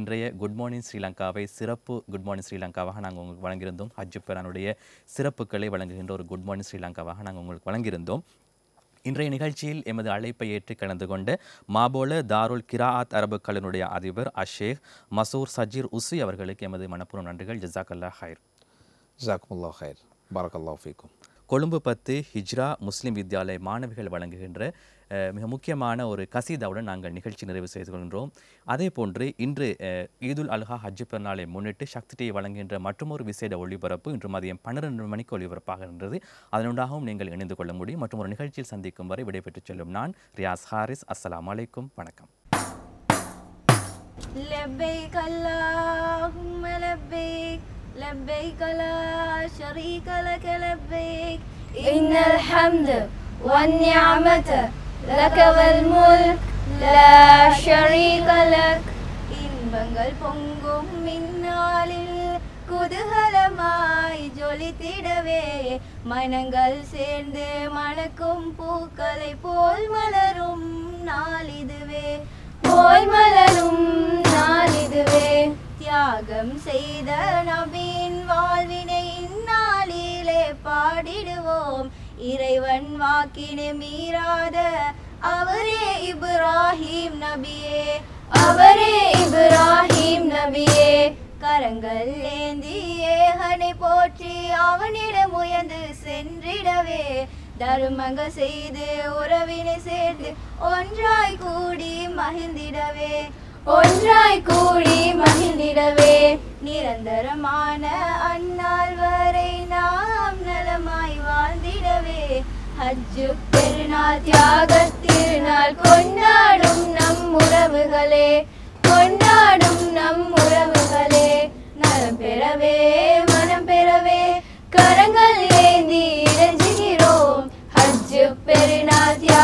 இன்றைய குட் மார்னிங் ஸ்ரீலங்காவை சிறப்பு குட் மார்னிங் ஸ்ரீலங்காவாக நாங்கள் உங்களுக்கு வழங்கியிருந்தோம் ஹஜ்ஜு பெருனுடைய சிறப்புகளை வழங்குகின்ற ஒரு குட் மார்னிங் ஸ்ரீலங்காவாக நாங்கள் உங்களுக்கு வழங்கியிருந்தோம் இன்றைய நிகழ்ச்சியில் எமது அழைப்பை ஏற்று கலந்து கொண்டு மாபோல தாருல் கிராஆத் அரபுக்களினுடைய அதிபர் அஷேக் மசூர் சஜீர் உசி அவர்களுக்கு எமது மனப்பூர்வ நன்றிகள் ஜிசாக்கல்லா ஹைர் ஜிசாக்குல்லா ஹைர் பாரகல்லா ஃபீக்கும் கொழும்பு பத்து ஹிஜ்ரா முஸ்லிம் வித்யாலய மாணவிகள் வழங்குகின்ற மிக முக்கியமான ஒரு கசீதாவுடன் நாங்கள் நிகழ்ச்சி நிறைவு செய்து கொள்கின்றோம் அதே போன்று இன்று ஈதுல் அல்ஹா ஹஜ் பெருநாளை முன்னிட்டு சக்தி டிவி வழங்குகின்ற மற்றொரு விசேட ஒளிபரப்பு இன்று மதியம் பன்னிரண்டு மணிக்கு ஒளிபரப்பாக இருந்தது அதனுடாகவும் நீங்கள் இணைந்து கொள்ள முடியும் மற்றும் ஒரு நிகழ்ச்சியில் சந்திக்கும் வரை விடைபெற்று செல்லும் நான் ரியாஸ் ஹாரிஸ் அஸ்லாம் அலைக்கும் வணக்கம் لبيك الحمد لك والملك لا شريك لك இன்பங்கள் பொங்கும் மின்னாளில் குதூகலமாய் ஜொலித்திடவே மனங்கள் சேர்ந்து மணக்கும் பூக்களை போல் மலரும் நாளிதுவே போல் மலரும் நாளிதுவே தியாகம் செய்த நபின் வாழ்வினை இந்நாளிலே பாடிடுவோம் இறைவன் வாக்கினை மீறாத அவரே இப்ராஹிம் நபியே அவரே இப்ராஹிம் நபியே கரங்கள் ஏந்தி ஏகனை போற்றி அவனிடம் முயந்து சென்றிடவே தருமங்க செய்து உறவினை சேர்ந்து ஒன்றாய் கூடி மகிழ்ந்திடவே ஒன்றாய் கூடி மகிழ்ந்திடவே நிரந்தரமான அன்னால் வரை நாம் நலமாய் வாழ்ந்திடவே அஜு பெருநாள் தியாக திருநாள் கொண்டாடும் நம் உறவுகளே கொண்டாடும் நம் உறவுகளே நலம் பெறவே மனம் பெறவே கரங்கள் ஏந்தி இழஞ்சுகிறோம் அஜு பெருநாள் தியாக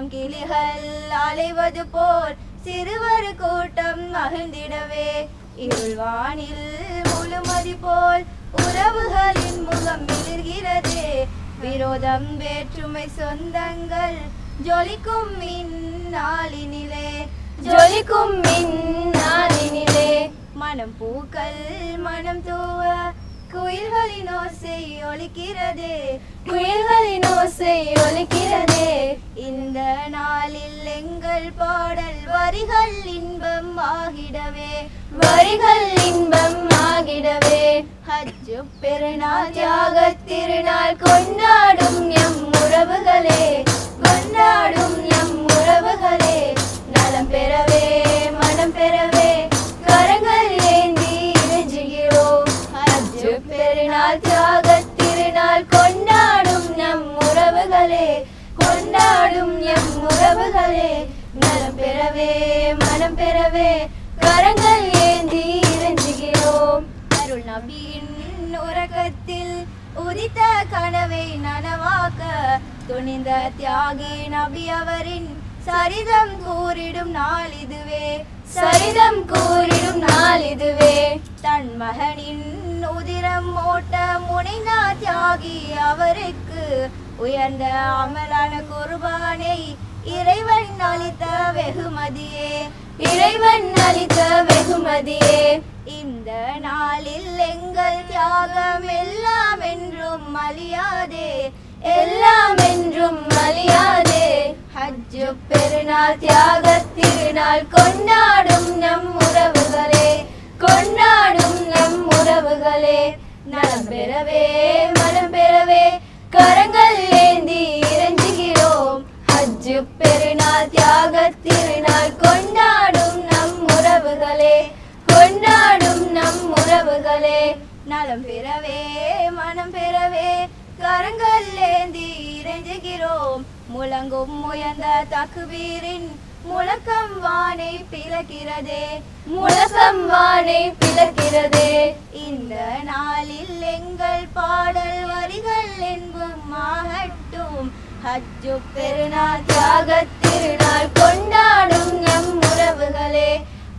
ஆயிரம் கிளிகள் அலைவது போல் சிறுவர் கூட்டம் மகிழ்ந்திடவே இருள்வானில் முழுமதி போல் உறவுகளின் முகம் மிளர்கிறதே விரோதம் வேற்றுமை சொந்தங்கள் ஜொலிக்கும் மின்னாளினிலே ஜொலிக்கும் மின்னாளினிலே மனம் பூக்கள் மனம் தூவ குயில்களின் ஓசை ஒலிக்கிறதே குயில்களின் ஓசை ஒலிக்கிறதே இந்த நாளில் எங்கள் பாடல் வரிகள் இன்பம் ஆகிடவே வரிகள் இன்பம் ஆகிடவே ஹஜ்ஜு பெருநாள் தியாக திருநாள் கொண்டாடும் எம் உறவுகளே கொண்டாடும் எம் உறவுகளே நலம் பெறவே மனம் பெறவே பாடும் எம் உறவுகளே மனம் பெறவே மனம் பெறவே கரங்கள் ஏந்தி இறஞ்சுகிறோம் அருள் நபியின் உறக்கத்தில் உதித்த கனவை நனவாக்க துணிந்த தியாகி நபி அவரின் சரிதம் கூறிடும் நாள் இதுவே சரிதம் கூறிடும் நாள் இதுவே தன் மகனின் உதிரம் ஓட்ட முனைந்தார் தியாகி அவருக்கு உயர்ந்த அமலான குர்பானை இறைவன் அளித்த வெகுமதியே இறைவன் அளித்த வெகுமதியே இந்த நாளில் எங்கள் தியாகம் எல்லாம் என்றும் அழியாதே எல்லாம் என்றும் அழியாதே ஹஜ்ஜு பெருநாள் தியாக திருநாள் கொண்டாடும் நம் உறவுகளே கொண்டாடும் நம் உறவுகளே நலம் பெறவே மனம் பெறவே கரங்கள் ஏந்தி இறைஞ்சுகிறோம் ஹஜ்ஜு பெருநாள் தியாக திருநாள் கொண்டாடும் நம் உறவுகளே கொண்டாடும் நம் உறவுகளே நலம் பெறவே மனம் பெறவே கரங்கள் ஏந்தி இறைஞ்சுகிறோம் முழங்கும் முயந்த தக்குவீரின் முழக்கம் வானை பிளக்கிறதே முழக்கம் வானை பிளக்கிறதே இந்த நாளில் எங்கள் பாடல் வரிகள் என்பும் ஆகட்டும் ஹஜ்ஜு பெருநாள் தியாகத் திருநாள் கொண்டாடும் நம் உறவுகளே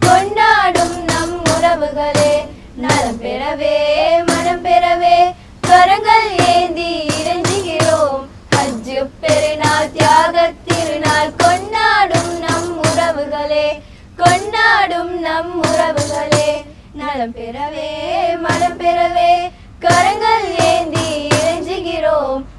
கொண்டாடும் நம் உறவுகளே நலம் பெறவே மனம் பெறவே கரங்கள் ஏந்தி இறைஞ்சி திருப்பெருநாள் தியாக திருநாள் கொண்டாடும் நம் உறவுகளே கொண்டாடும் நம் உறவுகளே நலம் பெறவே மனம் பெறவே கரங்கள் ஏந்தி இறைஞ்சுகிறோம்